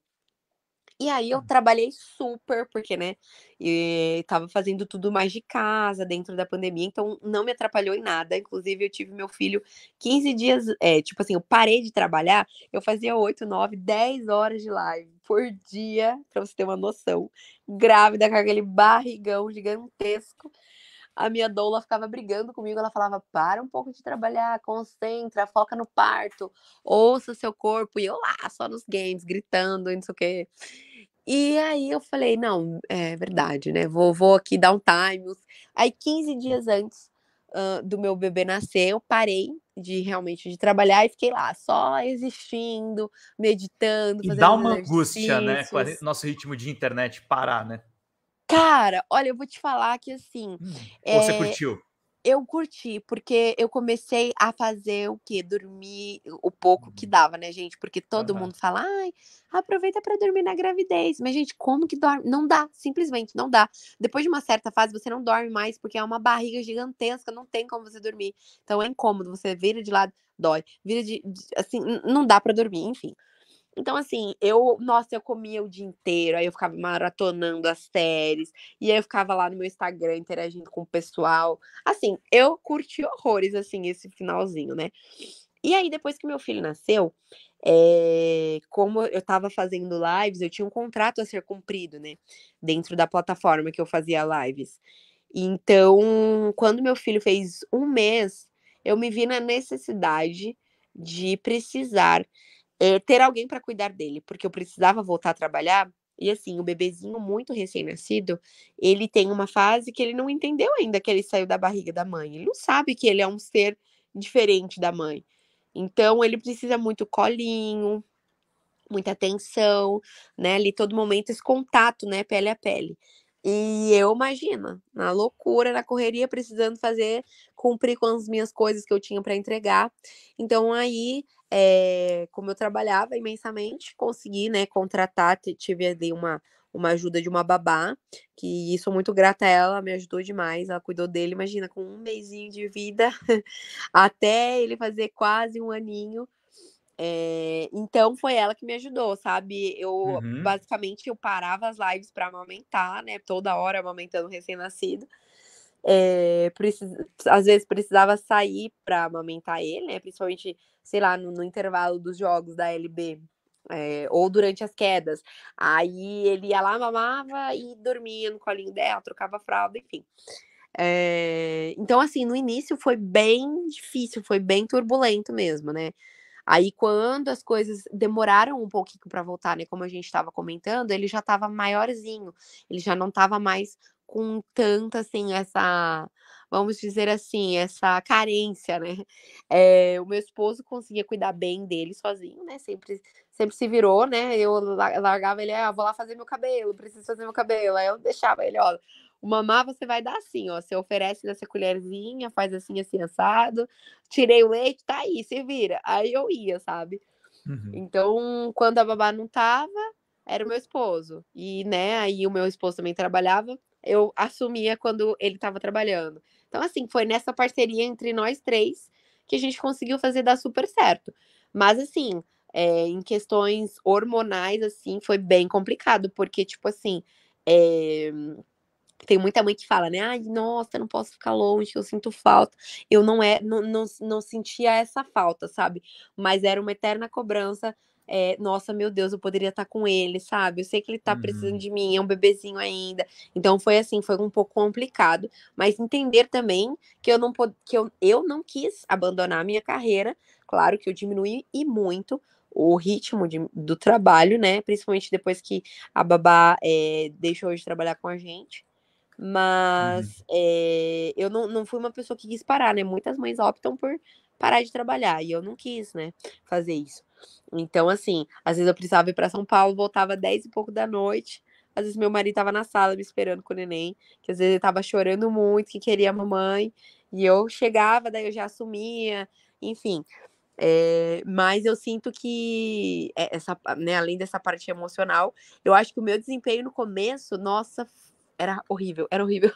E aí eu trabalhei super, porque, né, e eh, tava fazendo tudo mais de casa, dentro da pandemia, então não me atrapalhou em nada. Inclusive, eu tive meu filho 15 dias, é, tipo assim, eu parei de trabalhar, eu fazia 8, 9, 10 horas de live por dia, pra você ter uma noção. Grávida, com aquele barrigão gigantesco. A minha doula ficava brigando comigo, ela falava, para um pouco de trabalhar, concentra, foca no parto, ouça o seu corpo, e eu lá, só nos games, gritando, e não sei o quê. E aí eu falei, não, é verdade, né? Vou, vou aqui dar um time. Aí 15 dias antes uh, do meu bebê nascer, eu parei de realmente de trabalhar e fiquei lá só existindo, meditando, fazendo e dá uma angústia, né? Com o nosso ritmo de internet parar, né? Cara, olha, eu vou te falar que assim. Hum, é... Você curtiu? eu curti, porque eu comecei a fazer o quê? Dormir o pouco uhum. que dava, né, gente? Porque todo uhum. mundo fala, ai, aproveita para dormir na gravidez. Mas, gente, como que dorme? Não dá, simplesmente não dá. Depois de uma certa fase, você não dorme mais, porque é uma barriga gigantesca, não tem como você dormir. Então é incômodo, você vira de lado, dói. Vira de. de assim, não dá para dormir, enfim. Então, assim, eu, nossa, eu comia o dia inteiro, aí eu ficava maratonando as séries, e aí eu ficava lá no meu Instagram interagindo com o pessoal. Assim, eu curti horrores, assim, esse finalzinho, né? E aí, depois que meu filho nasceu, é, como eu estava fazendo lives, eu tinha um contrato a ser cumprido, né? Dentro da plataforma que eu fazia lives. Então, quando meu filho fez um mês, eu me vi na necessidade de precisar é, ter alguém para cuidar dele, porque eu precisava voltar a trabalhar. E assim, o bebezinho muito recém-nascido, ele tem uma fase que ele não entendeu ainda que ele saiu da barriga da mãe. Ele não sabe que ele é um ser diferente da mãe. Então, ele precisa muito colinho, muita atenção, né? Ali todo momento esse contato, né? Pele a pele. E eu imagino, na loucura, na correria, precisando fazer, cumprir com as minhas coisas que eu tinha para entregar. Então aí é, como eu trabalhava imensamente, consegui, né, contratar, tive ali uma, uma ajuda de uma babá, que sou muito grata a ela, ela me ajudou demais, ela cuidou dele, imagina, com um mêsinho de vida, até ele fazer quase um aninho, é, então foi ela que me ajudou, sabe? Eu uhum. basicamente eu parava as lives para amamentar, né? Toda hora amamentando recém-nascido. É, às vezes precisava sair para amamentar ele, né? Principalmente, sei lá, no, no intervalo dos jogos da LB. É, eh, ou durante as quedas. Aí ele ia lá, mamava e dormia no colinho dela, trocava fralda, enfim. É, então, assim, no início foi bem difícil, foi bem turbulento mesmo, né? Aí, quando as coisas demoraram um pouquinho para voltar, né? Como a gente estava comentando, ele já estava maiorzinho, ele já não estava mais com tanta, assim, essa vamos dizer assim, essa carência, né? É, o meu esposo conseguia cuidar bem dele sozinho, né? Sempre, sempre se virou, né? Eu largava ele, ah, vou lá fazer meu cabelo, preciso fazer meu cabelo. Aí eu deixava ele, ó, o mamá você vai dar assim, ó. Você oferece nessa colherzinha, faz assim, assim, assado. Tirei o leite, tá aí, se vira. Aí eu ia, sabe? Uhum. Então, quando a babá não tava, era o meu esposo. E, né, aí o meu esposo também trabalhava eu assumia quando ele estava trabalhando. Então, assim, foi nessa parceria entre nós três que a gente conseguiu fazer dar super certo. Mas, assim, é, em questões hormonais, assim, foi bem complicado, porque, tipo assim, é, tem muita mãe que fala, né? Ai, nossa, eu não posso ficar longe, eu sinto falta. Eu não, é, não, não, não sentia essa falta, sabe? Mas era uma eterna cobrança é, nossa, meu Deus, eu poderia estar com ele, sabe? Eu sei que ele está uhum. precisando de mim, é um bebezinho ainda. Então foi assim, foi um pouco complicado, mas entender também que eu não que eu, eu não quis abandonar a minha carreira. Claro que eu diminui e muito o ritmo de, do trabalho, né? Principalmente depois que a babá é, deixou de trabalhar com a gente. Mas uhum. é, eu não, não fui uma pessoa que quis parar, né? Muitas mães optam por parar de trabalhar. E eu não quis, né, fazer isso. Então, assim, às vezes eu precisava ir para São Paulo, voltava dez e pouco da noite. Às vezes meu marido estava na sala me esperando com o neném, que às vezes ele estava chorando muito, que queria a mamãe. E eu chegava, daí eu já assumia, enfim. É, mas eu sinto que é, essa, né, além dessa parte emocional, eu acho que o meu desempenho no começo, nossa, era horrível, era horrível.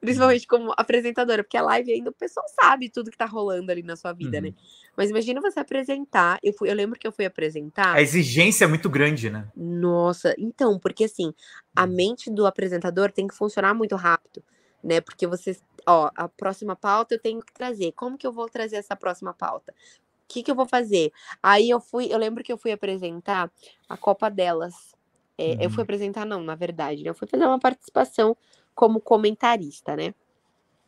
Principalmente como apresentadora, porque a live ainda o pessoal sabe tudo que tá rolando ali na sua vida, né? uhum. né? Mas imagina você apresentar. Eu, fui, eu lembro que eu fui apresentar. A exigência é muito grande, né? Nossa, então, porque assim, a uhum. mente do apresentador tem que funcionar muito rápido, né? Porque você, ó, a próxima pauta eu tenho que trazer. Como que eu vou trazer essa próxima pauta? O que, que eu vou fazer? Aí eu fui, eu lembro que eu fui apresentar a Copa Delas. É, uhum. Eu fui uhum. apresentar, não, na verdade, né? Eu fui fazer uma participação como comentarista, né?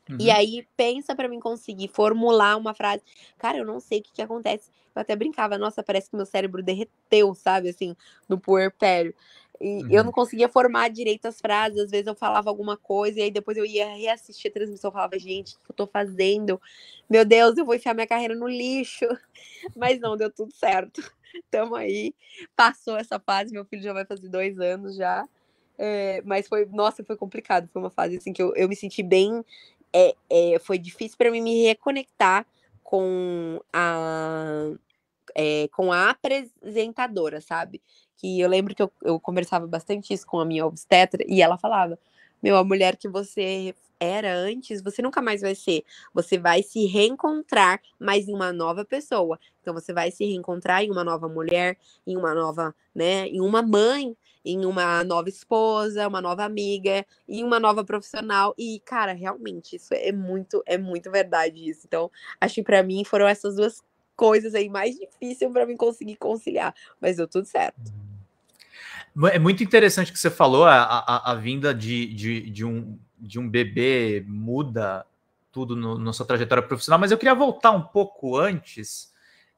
Uhum. E aí, pensa para mim conseguir formular uma frase. Cara, eu não sei o que, que acontece. Eu até brincava, nossa, parece que meu cérebro derreteu, sabe? Assim, no puerpério. E uhum. eu não conseguia formar direito as frases. Às vezes eu falava alguma coisa e aí depois eu ia reassistir a transmissão. Eu falava, gente, o que eu tô fazendo? Meu Deus, eu vou enfiar minha carreira no lixo. Mas não, deu tudo certo. Tamo aí. Passou essa fase. Meu filho já vai fazer dois anos já. É, mas foi, nossa, foi complicado. Foi uma fase assim que eu, eu me senti bem. É, é foi difícil para mim me reconectar com a é, com a apresentadora, sabe? Que eu lembro que eu, eu conversava bastante isso com a minha obstetra e ela falava: Meu, a mulher que você era antes, você nunca mais vai ser. Você vai se reencontrar, mas em uma nova pessoa. Então você vai se reencontrar em uma nova mulher, em uma nova, né, em uma mãe em uma nova esposa, uma nova amiga, em uma nova profissional. E, cara, realmente, isso é muito, é muito verdade isso. Então, acho que pra mim foram essas duas coisas aí mais difíceis para mim conseguir conciliar. Mas deu tudo certo. Uhum. É muito interessante que você falou a, a, a vinda de, de, de, um, de um bebê muda tudo no, na sua trajetória profissional, mas eu queria voltar um pouco antes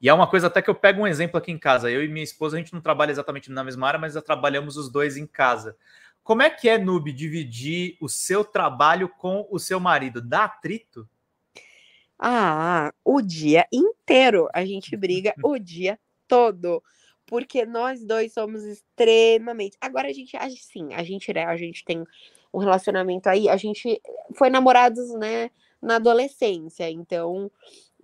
e é uma coisa até que eu pego um exemplo aqui em casa. Eu e minha esposa, a gente não trabalha exatamente na mesma área, mas já trabalhamos os dois em casa. Como é que é, Noob, dividir o seu trabalho com o seu marido? Dá atrito? Ah, o dia inteiro a gente briga, o dia todo. Porque nós dois somos extremamente. Agora a gente age sim, a gente, né? A gente tem um relacionamento aí, a gente foi namorados, né, na adolescência, então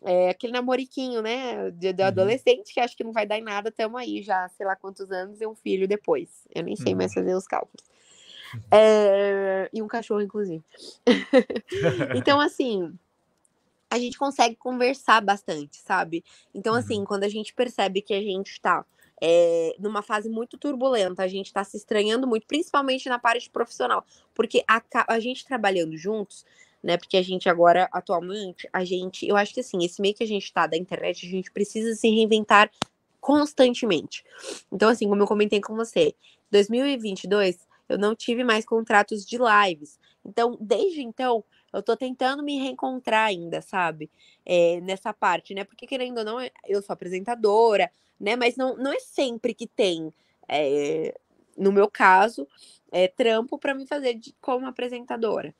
é, aquele namoriquinho, né, de, de uhum. adolescente, uhum. que acho que não vai dar em nada, tamo aí já, sei lá quantos anos, e um filho depois. Eu nem sei uhum. mais fazer os cálculos. Uhum. É, e um cachorro, inclusive. então, assim, a gente consegue conversar bastante, sabe? Então, assim, uhum. quando a gente percebe que a gente tá é, numa fase muito turbulenta, a gente está se estranhando muito, principalmente na parte profissional, porque a, a gente trabalhando juntos, né? Porque a gente agora, atualmente, a gente, eu acho que assim, esse meio que a gente tá da internet, a gente precisa se reinventar constantemente. Então, assim, como eu comentei com você, 2022 eu não tive mais contratos de lives. Então, desde então, eu tô tentando me reencontrar ainda, sabe? É, nessa parte, né? Porque querendo ou não, eu sou apresentadora, né? Mas não, não é sempre que tem. É, no meu caso, é, trampo para me fazer de, como apresentadora.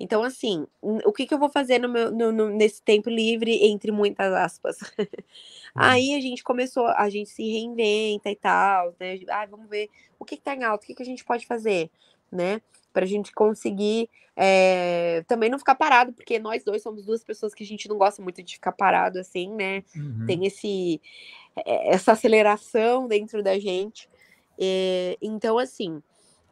Então, assim, o que, que eu vou fazer no meu, no, no, nesse tempo livre, entre muitas aspas? Aí a gente começou, a gente se reinventa e tal, né? Ah, vamos ver o que, que tá em alto o que, que a gente pode fazer, né? Pra gente conseguir é, também não ficar parado, porque nós dois somos duas pessoas que a gente não gosta muito de ficar parado, assim, né? Uhum. Tem esse, é, essa aceleração dentro da gente. É, então, assim,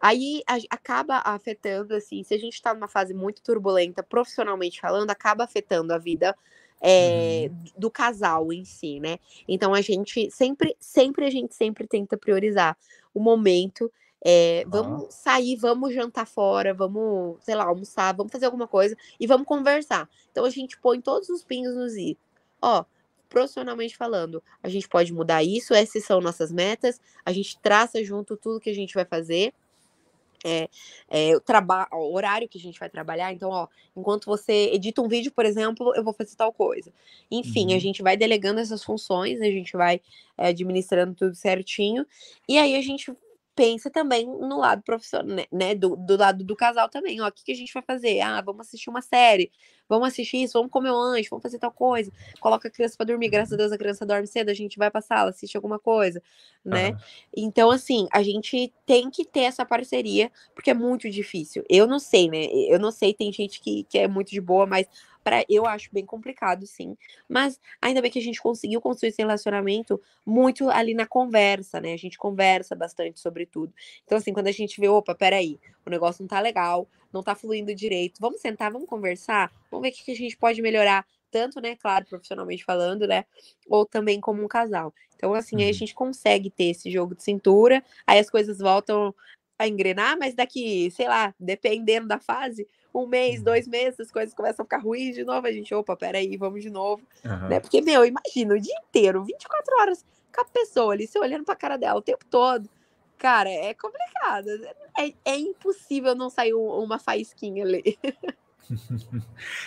aí a, acaba afetando, assim, se a gente está numa fase muito turbulenta, profissionalmente falando, acaba afetando a vida é, uhum. do casal em si, né? Então a gente sempre, sempre a gente sempre tenta priorizar o momento. É, ah. vamos sair, vamos jantar fora, vamos, sei lá, almoçar, vamos fazer alguma coisa e vamos conversar. Então a gente põe todos os pingos nos i. Ó, profissionalmente falando. A gente pode mudar isso, essas são nossas metas, a gente traça junto tudo que a gente vai fazer. É, é, o, o horário que a gente vai trabalhar. Então, ó, enquanto você edita um vídeo, por exemplo, eu vou fazer tal coisa. Enfim, uhum. a gente vai delegando essas funções, a gente vai é, administrando tudo certinho. E aí a gente pensa também no lado profissional, né, né? Do, do lado do casal também. Ó, o que, que a gente vai fazer? Ah, vamos assistir uma série, vamos assistir isso, vamos comer um lanche, vamos fazer tal coisa. Coloca a criança para dormir, graças a uhum. Deus a criança dorme cedo, a gente vai pra sala, assiste alguma coisa, né? Uhum. Então, assim, a gente tem que ter essa parceria, porque é muito difícil. Eu não sei, né? Eu não sei, tem gente que, que é muito de boa, mas eu acho bem complicado, sim. Mas ainda bem que a gente conseguiu construir esse relacionamento muito ali na conversa, né? A gente conversa bastante sobre tudo. Então, assim, quando a gente vê, opa, peraí, o negócio não tá legal, não tá fluindo direito, vamos sentar, vamos conversar, vamos ver o que a gente pode melhorar tanto, né, claro, profissionalmente falando, né, ou também como um casal. Então, assim, aí a uhum. gente consegue ter esse jogo de cintura, aí as coisas voltam a engrenar, mas daqui, sei lá, dependendo da fase, um mês, uhum. dois meses, as coisas começam a ficar ruins de novo, a gente, opa, peraí, vamos de novo. Uhum. Né? Porque, meu, imagina, o dia inteiro, 24 horas, com a pessoa ali, se olhando pra cara dela o tempo todo. Cara, é complicado. É, é impossível não sair um, uma faísquinha ali.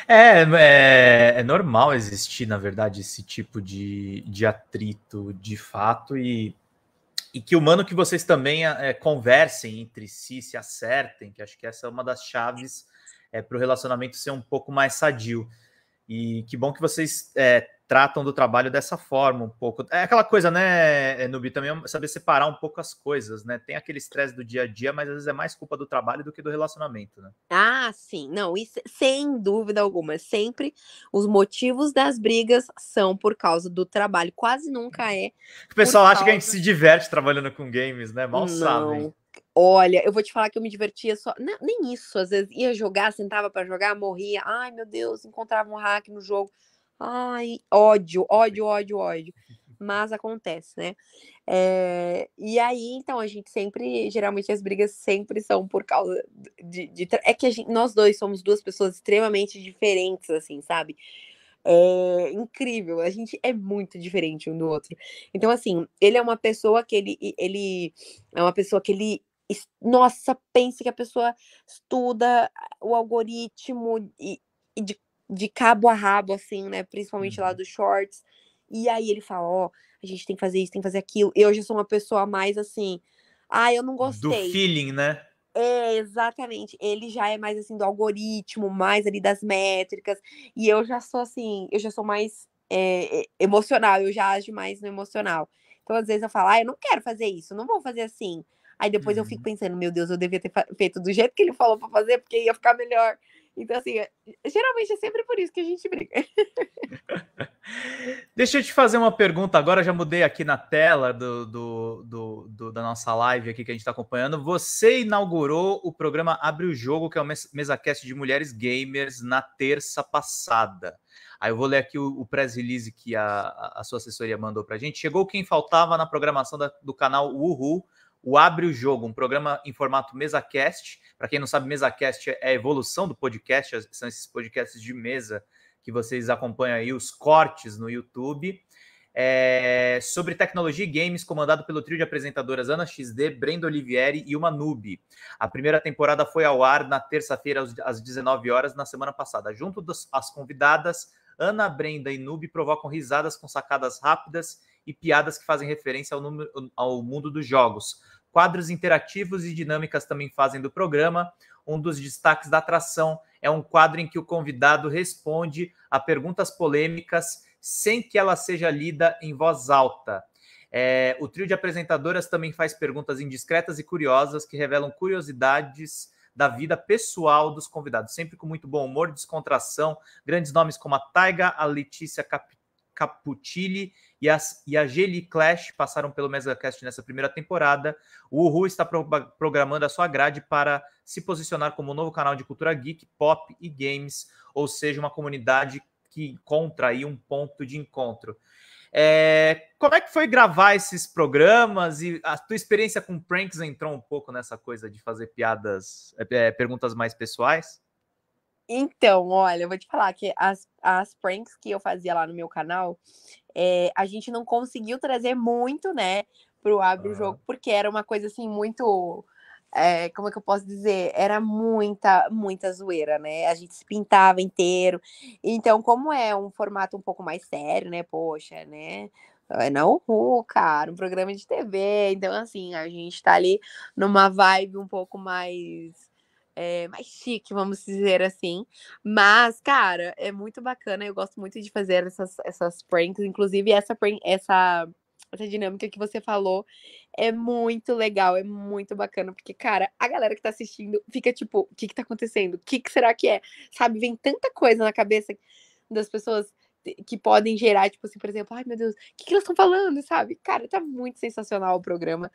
É, é, é, normal existir, na verdade, esse tipo de, de atrito de fato, e, e que humano que vocês também é, conversem entre si, se acertem, que acho que essa é uma das chaves é, para o relacionamento ser um pouco mais sadio. E que bom que vocês é, tratam do trabalho dessa forma um pouco. É aquela coisa, né, é, Nubi, também é saber separar um pouco as coisas, né? Tem aquele estresse do dia a dia, mas às vezes é mais culpa do trabalho do que do relacionamento, né? Ah, sim. Não, sem dúvida alguma, sempre os motivos das brigas são por causa do trabalho, quase nunca é. O pessoal acha causa... que a gente se diverte trabalhando com games, né? Mal Não. sabem. Olha, eu vou te falar que eu me divertia só. Não, nem isso, às vezes ia jogar, sentava para jogar, morria. Ai, meu Deus, encontrava um hack no jogo. Ai, ódio, ódio, ódio, ódio. Mas acontece, né? É, e aí, então, a gente sempre, geralmente as brigas sempre são por causa de. de é que gente, nós dois somos duas pessoas extremamente diferentes, assim, sabe? É incrível, a gente é muito diferente um do outro. Então, assim, ele é uma pessoa que ele, ele é uma pessoa que ele nossa, pense que a pessoa estuda o algoritmo e, e de, de, cabo a rabo, assim, né? Principalmente lá uhum. dos shorts. E aí ele fala, ó, oh, a gente tem que fazer isso, tem que fazer aquilo. Eu já sou uma pessoa mais assim, ah, eu não gostei. Do feeling, né? É, exatamente. Ele já é mais assim do algoritmo, mais ali das métricas. E eu já sou assim, eu já sou mais é, é emocional, eu já ajo mais no emocional. Então, às vezes eu falo, ah, eu não quero fazer isso, não vou fazer assim. Aí depois uhum. eu fico uhum. pensando, meu Deus, eu devia ter feito do jeito que ele falou para fazer, porque ia ficar melhor. Então, assim, é, geralmente é sempre por isso que a gente briga. Deixa eu te fazer uma pergunta agora, já mudei aqui na tela do, do, do, do da nossa live aqui que a gente está acompanhando. Você inaugurou o programa Abre o Jogo, que é o MesaCast de mulheres gamers, na terça passada. Aí eu vou ler aqui o, o press release que a, a sua assessoria mandou para a gente. Chegou quem faltava na programação da, do canal Uhul, o Abre o Jogo, um programa em formato MesaCast. Para quem não sabe, MesaCast é a evolução do podcast, são esses podcasts de mesa que vocês acompanham aí, os cortes no YouTube. É, sobre tecnologia e games, comandado pelo trio de apresentadoras Ana XD, Brenda Olivieri e uma noob. A primeira temporada foi ao ar na terça-feira, às 19 horas, na semana passada. Junto das convidadas, Ana, Brenda e Noob provocam risadas com sacadas rápidas e piadas que fazem referência ao, número, ao mundo dos jogos. Quadros interativos e dinâmicas também fazem do programa. Um dos destaques da atração é um quadro em que o convidado responde a perguntas polêmicas sem que ela seja lida em voz alta. É, o trio de apresentadoras também faz perguntas indiscretas e curiosas que revelam curiosidades da vida pessoal dos convidados, sempre com muito bom humor, descontração. Grandes nomes como a Taiga, a Letícia Cap Caputilli e, as, e a Geli Clash passaram pelo MesaCast nessa primeira temporada. O Uhu está pro, programando a sua grade para se posicionar como um novo canal de cultura geek, pop e games, ou seja, uma comunidade que encontra aí um ponto de encontro. É, como é que foi gravar esses programas e a tua experiência com pranks entrou um pouco nessa coisa de fazer piadas, é, é perguntas mais pessoais? Então, olha, eu vou te falar que as, as pranks que eu fazia lá no meu canal, é, a gente não conseguiu trazer muito, né, pro Abre uhum. o Jogo, porque era uma coisa assim muito. É, como é que eu posso dizer? Era muita, muita zoeira, né? A gente se pintava inteiro. Então, como é um formato um pouco mais sério, né? Poxa, né? É, na o cara, um programa de TV. Então, assim, a gente tá ali numa vibe um pouco mais é, mais chique, vamos dizer assim. Mas, cara, é muito bacana. Eu gosto muito de fazer essas, essas pranks. Inclusive, essa, essa, essa dinâmica que você falou é muito legal, é muito bacana. Porque, cara, a galera que tá assistindo fica tipo: o que que tá acontecendo? O que, que será que é? Sabe, vem tanta coisa na cabeça das pessoas que podem gerar, tipo assim, por exemplo, ai meu Deus, o que, que elas estão falando, sabe? Cara, tá muito sensacional o programa.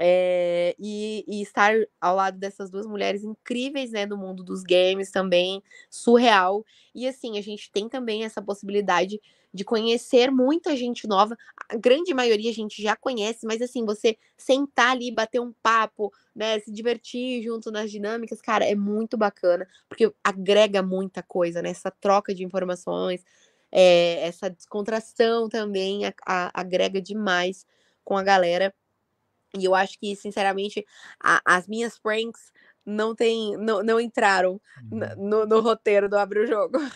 É, e, e, estar ao lado dessas duas mulheres incríveis, né, do mundo dos games também, surreal. E assim, a gente tem também essa possibilidade de conhecer muita gente nova. A grande maioria a gente já conhece, mas assim, você sentar ali, bater um papo, né, se divertir junto nas dinâmicas, cara, é muito bacana, porque agrega muita coisa, né, essa troca de informações, é, essa descontração também a, a, agrega demais com a galera. E eu acho que, sinceramente, a, as minhas pranks não tem, não, não entraram uhum. no, no, roteiro do Abre o Jogo. Uhum.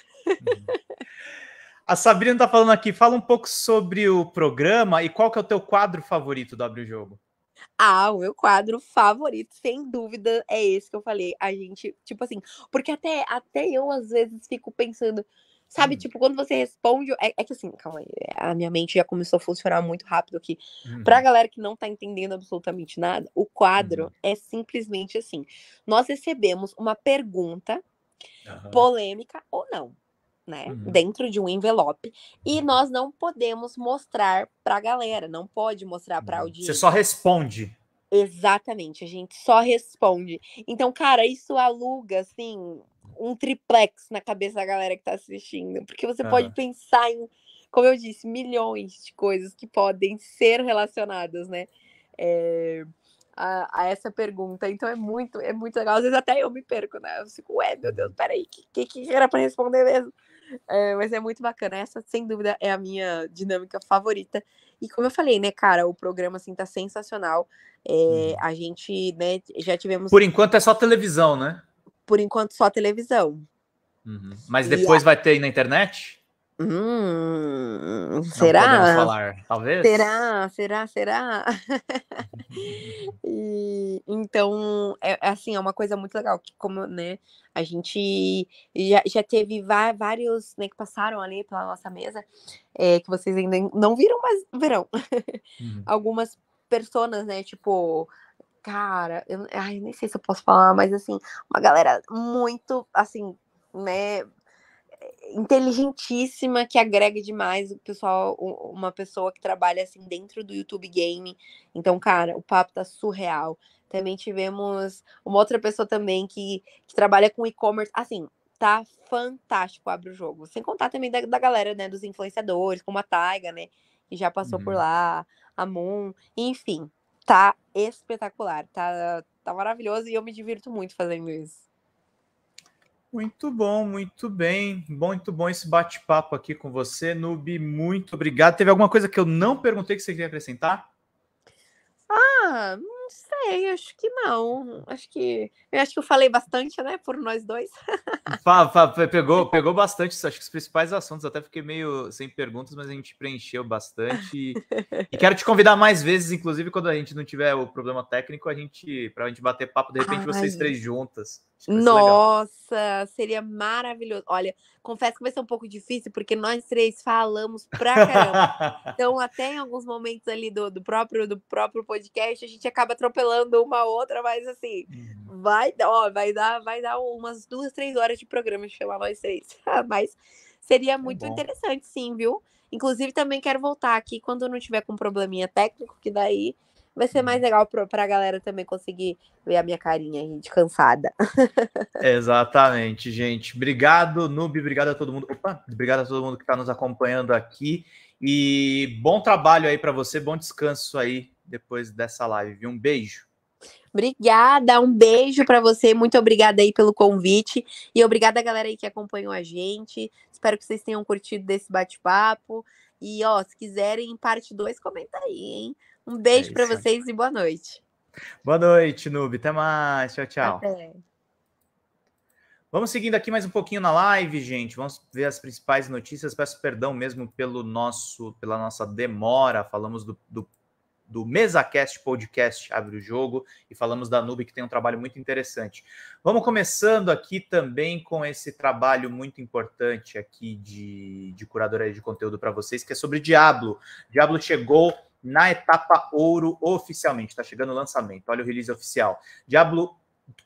A Sabrina tá falando aqui, fala um pouco sobre o programa e qual que é o teu quadro favorito do Abre o Jogo? Ah, o meu quadro favorito, sem dúvida, é esse que eu falei. A gente, tipo assim, porque até, até eu às vezes fico pensando, Sabe, hum. tipo, quando você responde. É, é, que assim, calma aí, é, a minha mente já começou a funcionar muito rápido aqui. Uhum. Pra galera que não tá entendendo absolutamente nada, o quadro uhum. é simplesmente assim: nós recebemos uma pergunta polêmica ou não, né? Uhum. Dentro de um envelope. E uhum. nós não podemos mostrar pra galera, não pode mostrar pra uhum. audiência. Você só responde. Exatamente, a gente só responde. Então, cara, isso aluga, assim, um triplex na cabeça da galera que tá assistindo. Porque você pode pensar em, como eu disse, milhões de coisas que podem ser relacionadas, né? É, a, a, essa pergunta. Então é muito, é muito legal. Às vezes até eu me perco, né? Eu fico, ué, meu Deus, peraí, o que, que, que, era para responder mesmo? É, mas é muito bacana. Essa, sem dúvida, é a minha dinâmica favorita. E como eu falei, né, cara, o programa, assim, tá sensacional. É, hum. A gente, né, já tivemos... Por enquanto é só televisão, né? por enquanto, só televisão. Uhum. Mas depois e vai ter na internet? Hum, será? falar, talvez. Será, será, será? e, então, é, é, assim, é uma coisa muito legal, que como, né, a gente já, já teve vários, né, que passaram ali pela nossa mesa, é, que vocês ainda não viram, mas verão. Uhum. Algumas personas, né, tipo, cara, eu ai, nem sei se eu posso falar, mas assim, uma galera muito, assim, né, inteligentíssima que agrega demais o pessoal, uma pessoa que trabalha assim dentro do YouTube Game. Então, cara, o papo tá surreal. Também tivemos uma outra pessoa também que, que trabalha com e-commerce, assim, tá fantástico abre o jogo. Sem contar também da, da galera, né, dos influenciadores, como a Taiga, né, que já passou uhum. por lá, a Moon, enfim tá espetacular, tá, tá maravilhoso e eu me divirto muito fazendo isso. Muito bom, muito bem. Muito bom esse bate-papo aqui com você, Nubi. Muito obrigado. Teve alguma coisa que eu não perguntei que você queria acrescentar? Ah, Ai, acho que não. Acho que. Eu acho que eu falei bastante, né? Por nós dois. Hum, pegou, pegou bastante. Acho que os principais assuntos, até fiquei meio sem perguntas, mas a gente preencheu bastante. E quero te convidar mais vezes, inclusive, quando a gente não tiver o problema técnico, a gente. para a gente bater papo, de repente, Ai. Ah, vocês três juntas. Nossa, legal. seria maravilhoso. Olha, confesso que vai ser um pouco difícil, porque nós três falamos pra caramba. então, até em alguns momentos ali do, do, próprio, do próprio podcast, a gente acaba atropelando uma outra, mas assim, uhum. vai, ó, vai dar vai dar umas duas, três horas de programa de chamar nós três. mas seria é muito é interessante, sim, viu? Inclusive, também quero voltar aqui quando não tiver com probleminha técnico, que daí vai ser mais uhum. legal para a galera também conseguir ver a minha carinha aí de cansada. Exatamente, gente. Obrigado, Nub. Obrigado a todo mundo. Opa, obrigado a todo mundo que está nos acompanhando aqui. E bom trabalho aí para você. Bom descanso aí depois dessa live. Viu? Um beijo. Obrigada, um beijo para você. Muito obrigada aí pelo convite e obrigada a galera aí que acompanhou a gente. Espero que vocês tenham curtido desse bate-papo. E ó, se quiserem parte 2, comenta aí, hein? Um beijo é para vocês e boa noite. Boa noite, Nube. Até mais. Tchau, tchau. Até. Vamos seguindo aqui mais um pouquinho na live, gente. Vamos ver as principais notícias. Peço perdão mesmo pelo nosso, pela nossa demora. Falamos do, do, do MesaCast Podcast Abre o Jogo e falamos da Nube, que tem um trabalho muito interessante. Vamos começando aqui também com esse trabalho muito importante aqui de, de curadoria de conteúdo para vocês, que é sobre Diablo. Diablo chegou na etapa ouro oficialmente. Está chegando o lançamento. Olha o release oficial. Diablo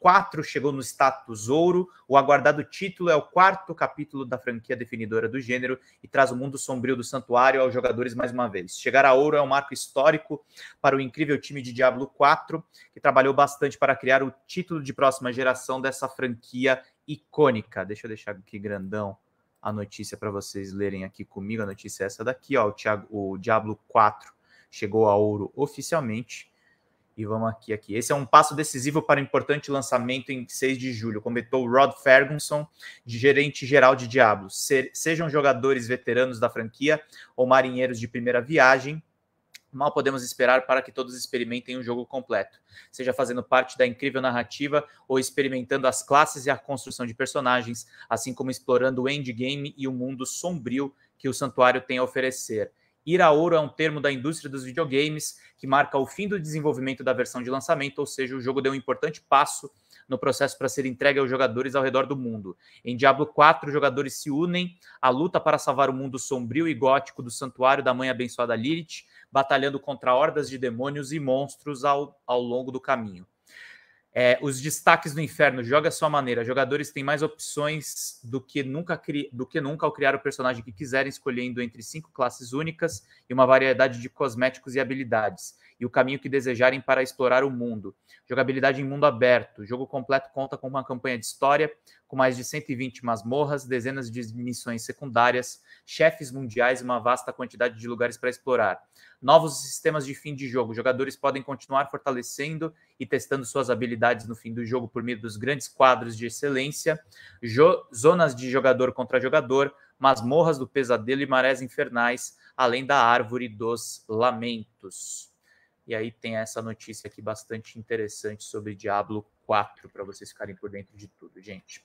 4 chegou no status ouro. O aguardado título é o quarto capítulo da franquia definidora do gênero e traz o mundo sombrio do santuário aos jogadores mais uma vez. Chegar a ouro é um marco histórico para o incrível time de Diablo 4, que trabalhou bastante para criar o título de próxima geração dessa franquia icônica. Deixa eu deixar aqui grandão a notícia para vocês lerem aqui comigo. A notícia é essa daqui, ó, o, Thiago, o Diablo 4 chegou a ouro oficialmente. E vamos aqui, aqui. Esse é um passo decisivo para um importante lançamento em 6 de julho, comentou Rod Ferguson, gerente geral de Diablo. Se, sejam jogadores veteranos da franquia ou marinheiros de primeira viagem, mal podemos esperar para que todos experimentem o um jogo completo, seja fazendo parte da incrível narrativa ou experimentando as classes e a construção de personagens, assim como explorando o endgame e o mundo sombrio que o santuário tem a oferecer. Iraouro é um termo da indústria dos videogames que marca o fim do desenvolvimento da versão de lançamento, ou seja, o jogo deu um importante passo no processo para ser entregue aos jogadores ao redor do mundo. Em Diablo 4, jogadores se unem à luta para salvar o mundo sombrio e gótico do santuário da mãe abençoada Lilith, batalhando contra hordas de demônios e monstros ao, ao longo do caminho. É, os destaques do inferno, joga sua maneira. Jogadores têm mais opções do que, nunca cri... do que nunca ao criar o personagem que quiserem, escolhendo entre cinco classes únicas e uma variedade de cosméticos e habilidades e o caminho que desejarem para explorar o mundo. Jogabilidade em mundo aberto. O jogo completo conta com uma campanha de história, com mais de 120 masmorras, dezenas de missões secundárias, chefes mundiais e uma vasta quantidade de lugares para explorar. Novos sistemas de fim de jogo. Jogadores podem continuar fortalecendo e testando suas habilidades no fim do jogo por meio dos grandes quadros de excelência, zonas de jogador contra jogador, masmorras do pesadelo e marés infernais, além da árvore dos lamentos. E aí tem essa notícia aqui bastante interessante sobre Diablo 4 para vocês ficarem por dentro de tudo, gente.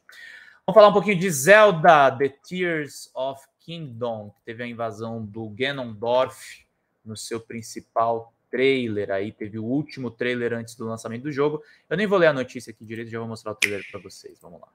Vamos falar um pouquinho de Zelda, The Tears of Kingdom, que teve a invasão do Ganondorf no seu principal trailer. Aí teve o último trailer antes do lançamento do jogo. Eu nem vou ler a notícia aqui direito, já vou mostrar o trailer para vocês. Vamos lá.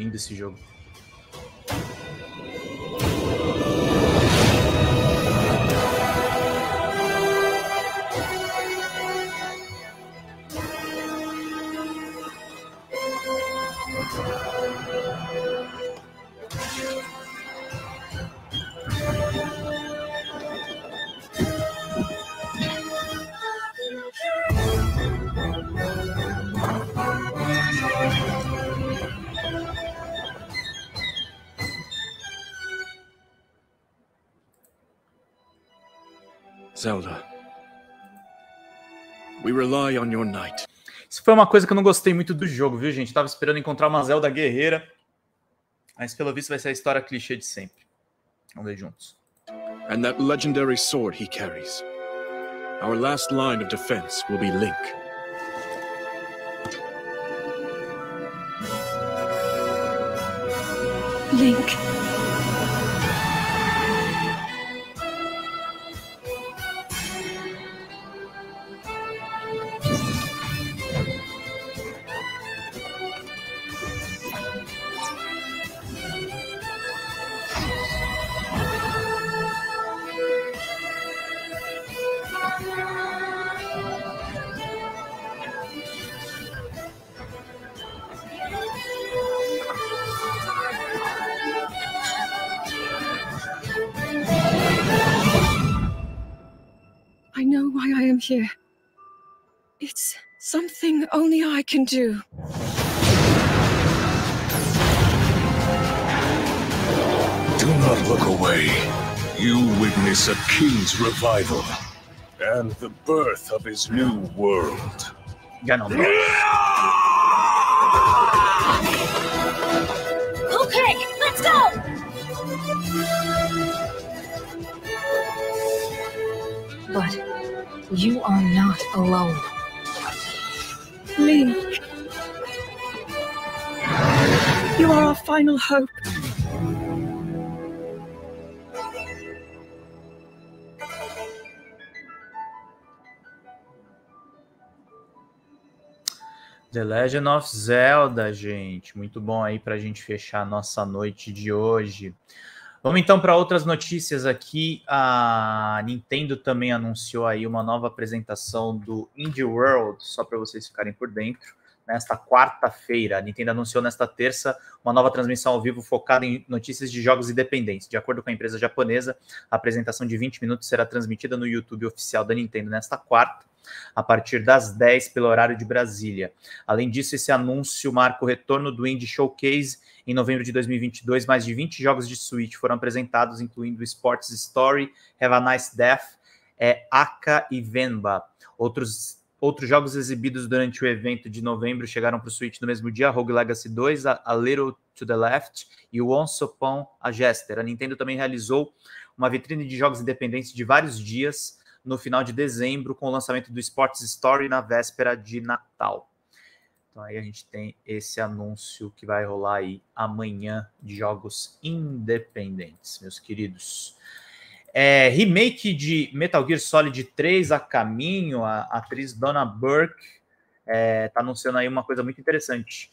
lindo esse jogo. Zelda. We rely on your knight. Isso foi uma coisa que eu não gostei muito do jogo, viu, gente? Tava esperando encontrar uma Zelda guerreira. Mas pelo visto vai ser a história clichê de sempre. Vamos ver juntos. And that legendary sword he carries. Our last line of defense will be Link. Link. his revival and the birth of his new world. Okay, let's go! But you are not alone. Me. You are our final hope. The Legend of Zelda, gente. Muito bom aí para a gente fechar a nossa noite de hoje. Vamos então para outras notícias aqui. A Nintendo também anunciou aí uma nova apresentação do Indie World, só para vocês ficarem por dentro nesta quarta-feira. A Nintendo anunciou nesta terça uma nova transmissão ao vivo focada em notícias de jogos independentes. De acordo com a empresa japonesa, a apresentação de 20 minutos será transmitida no YouTube oficial da Nintendo nesta quarta a partir das 10 pelo horário de Brasília. Além disso, esse anúncio marca o retorno do Indie Showcase em novembro de 2022. Mais de 20 jogos de Switch foram apresentados, incluindo Sports Story, Have a Nice Death, é, Aka e Venba. Outros Outros jogos exibidos durante o evento de novembro chegaram para o Switch no mesmo dia: Rogue Legacy 2, A Little to the Left e o Once Upon a Jester. A Nintendo também realizou uma vitrine de jogos independentes de vários dias no final de dezembro, com o lançamento do Sports Story na véspera de Natal. Então aí a gente tem esse anúncio que vai rolar aí amanhã de jogos independentes, meus queridos. É, remake de Metal Gear Solid 3 a caminho, a, atriz Donna Burke está é, tá anunciando aí uma coisa muito interessante.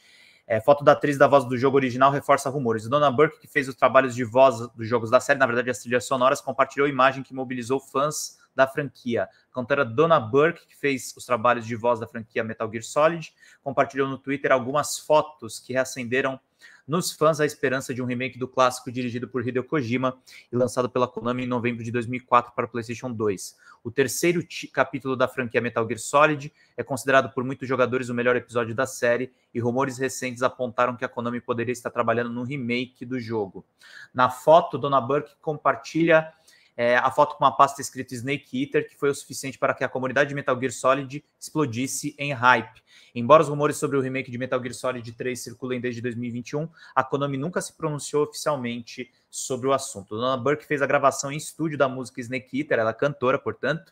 É, foto da atriz da voz do jogo original reforça rumores. Donna Burke, que fez os trabalhos de voz dos jogos da série, na verdade as trilhas sonoras, compartilhou imagem que mobilizou fãs da franquia. A cantora Donna Burke, que fez os trabalhos de voz da franquia Metal Gear Solid, compartilhou no Twitter algumas fotos que reacenderam nos fãs a esperança de um remake do clássico dirigido por Hideo Kojima e lançado pela Konami em novembro de 2004 para PlayStation 2. O terceiro capítulo da franquia Metal Gear Solid é considerado por muitos jogadores o melhor episódio da série e rumores recentes apontaram que a Konami poderia estar trabalhando no remake do jogo. Na foto, Dona Burke compartilha é, a foto com uma pasta escrita Snake Eater, que foi o suficiente para que a comunidade de Metal Gear Solid explodisse em hype. Embora os rumores sobre o remake de Metal Gear Solid 3 circulem desde 2021, a Konami nunca se pronunciou oficialmente sobre o assunto. Dona Burke fez a gravação em estúdio da música Snake Eater, ela é cantora, portanto,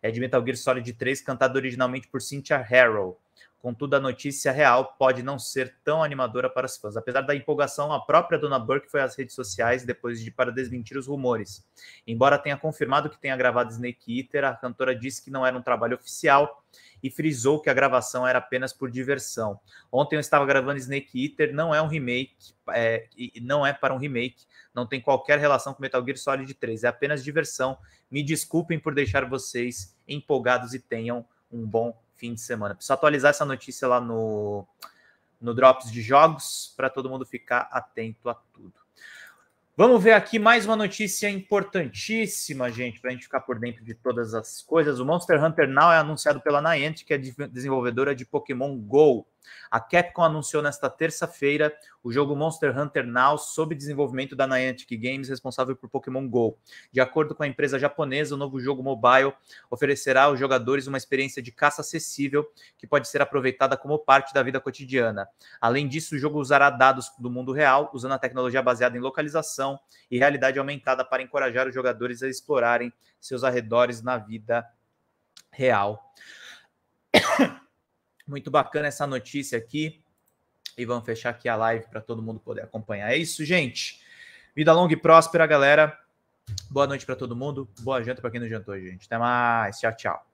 é de Metal Gear Solid 3, cantada originalmente por Cynthia Harrell. Contudo, a notícia real pode não ser tão animadora para os fãs. Apesar da empolgação, a própria Dona Burke foi às redes sociais depois de para desmentir os rumores. Embora tenha confirmado que tenha gravado Snake Eater, a cantora disse que não era um trabalho oficial e frisou que a gravação era apenas por diversão. Ontem eu estava gravando Snake Eater, não é um remake, é, não é para um remake, não tem qualquer relação com Metal Gear Solid 3, é apenas diversão. Me desculpem por deixar vocês empolgados e tenham um bom fim de semana. Preciso atualizar essa notícia lá no, no Drops de Jogos para todo mundo ficar atento a tudo. Vamos ver aqui mais uma notícia importantíssima, gente, para a gente ficar por dentro de todas as coisas. O Monster Hunter Now é anunciado pela Niantic, que é desenvolvedora de Pokémon Go. A Capcom anunciou nesta terça-feira o jogo Monster Hunter Now sob desenvolvimento da Niantic Games, responsável por Pokémon GO. De acordo com a empresa japonesa, o novo jogo mobile oferecerá aos jogadores uma experiência de caça acessível que pode ser aproveitada como parte da vida cotidiana. Além disso, o jogo usará dados do mundo real, usando a tecnologia baseada em localização e realidade aumentada para encorajar os jogadores a explorarem seus arredores na vida real. Muito bacana essa notícia aqui. E vamos fechar aqui a live para todo mundo poder acompanhar. É isso, gente. Vida longa e próspera, galera. Boa noite para todo mundo. Boa janta para quem não jantou, gente. Até mais. Tchau, tchau.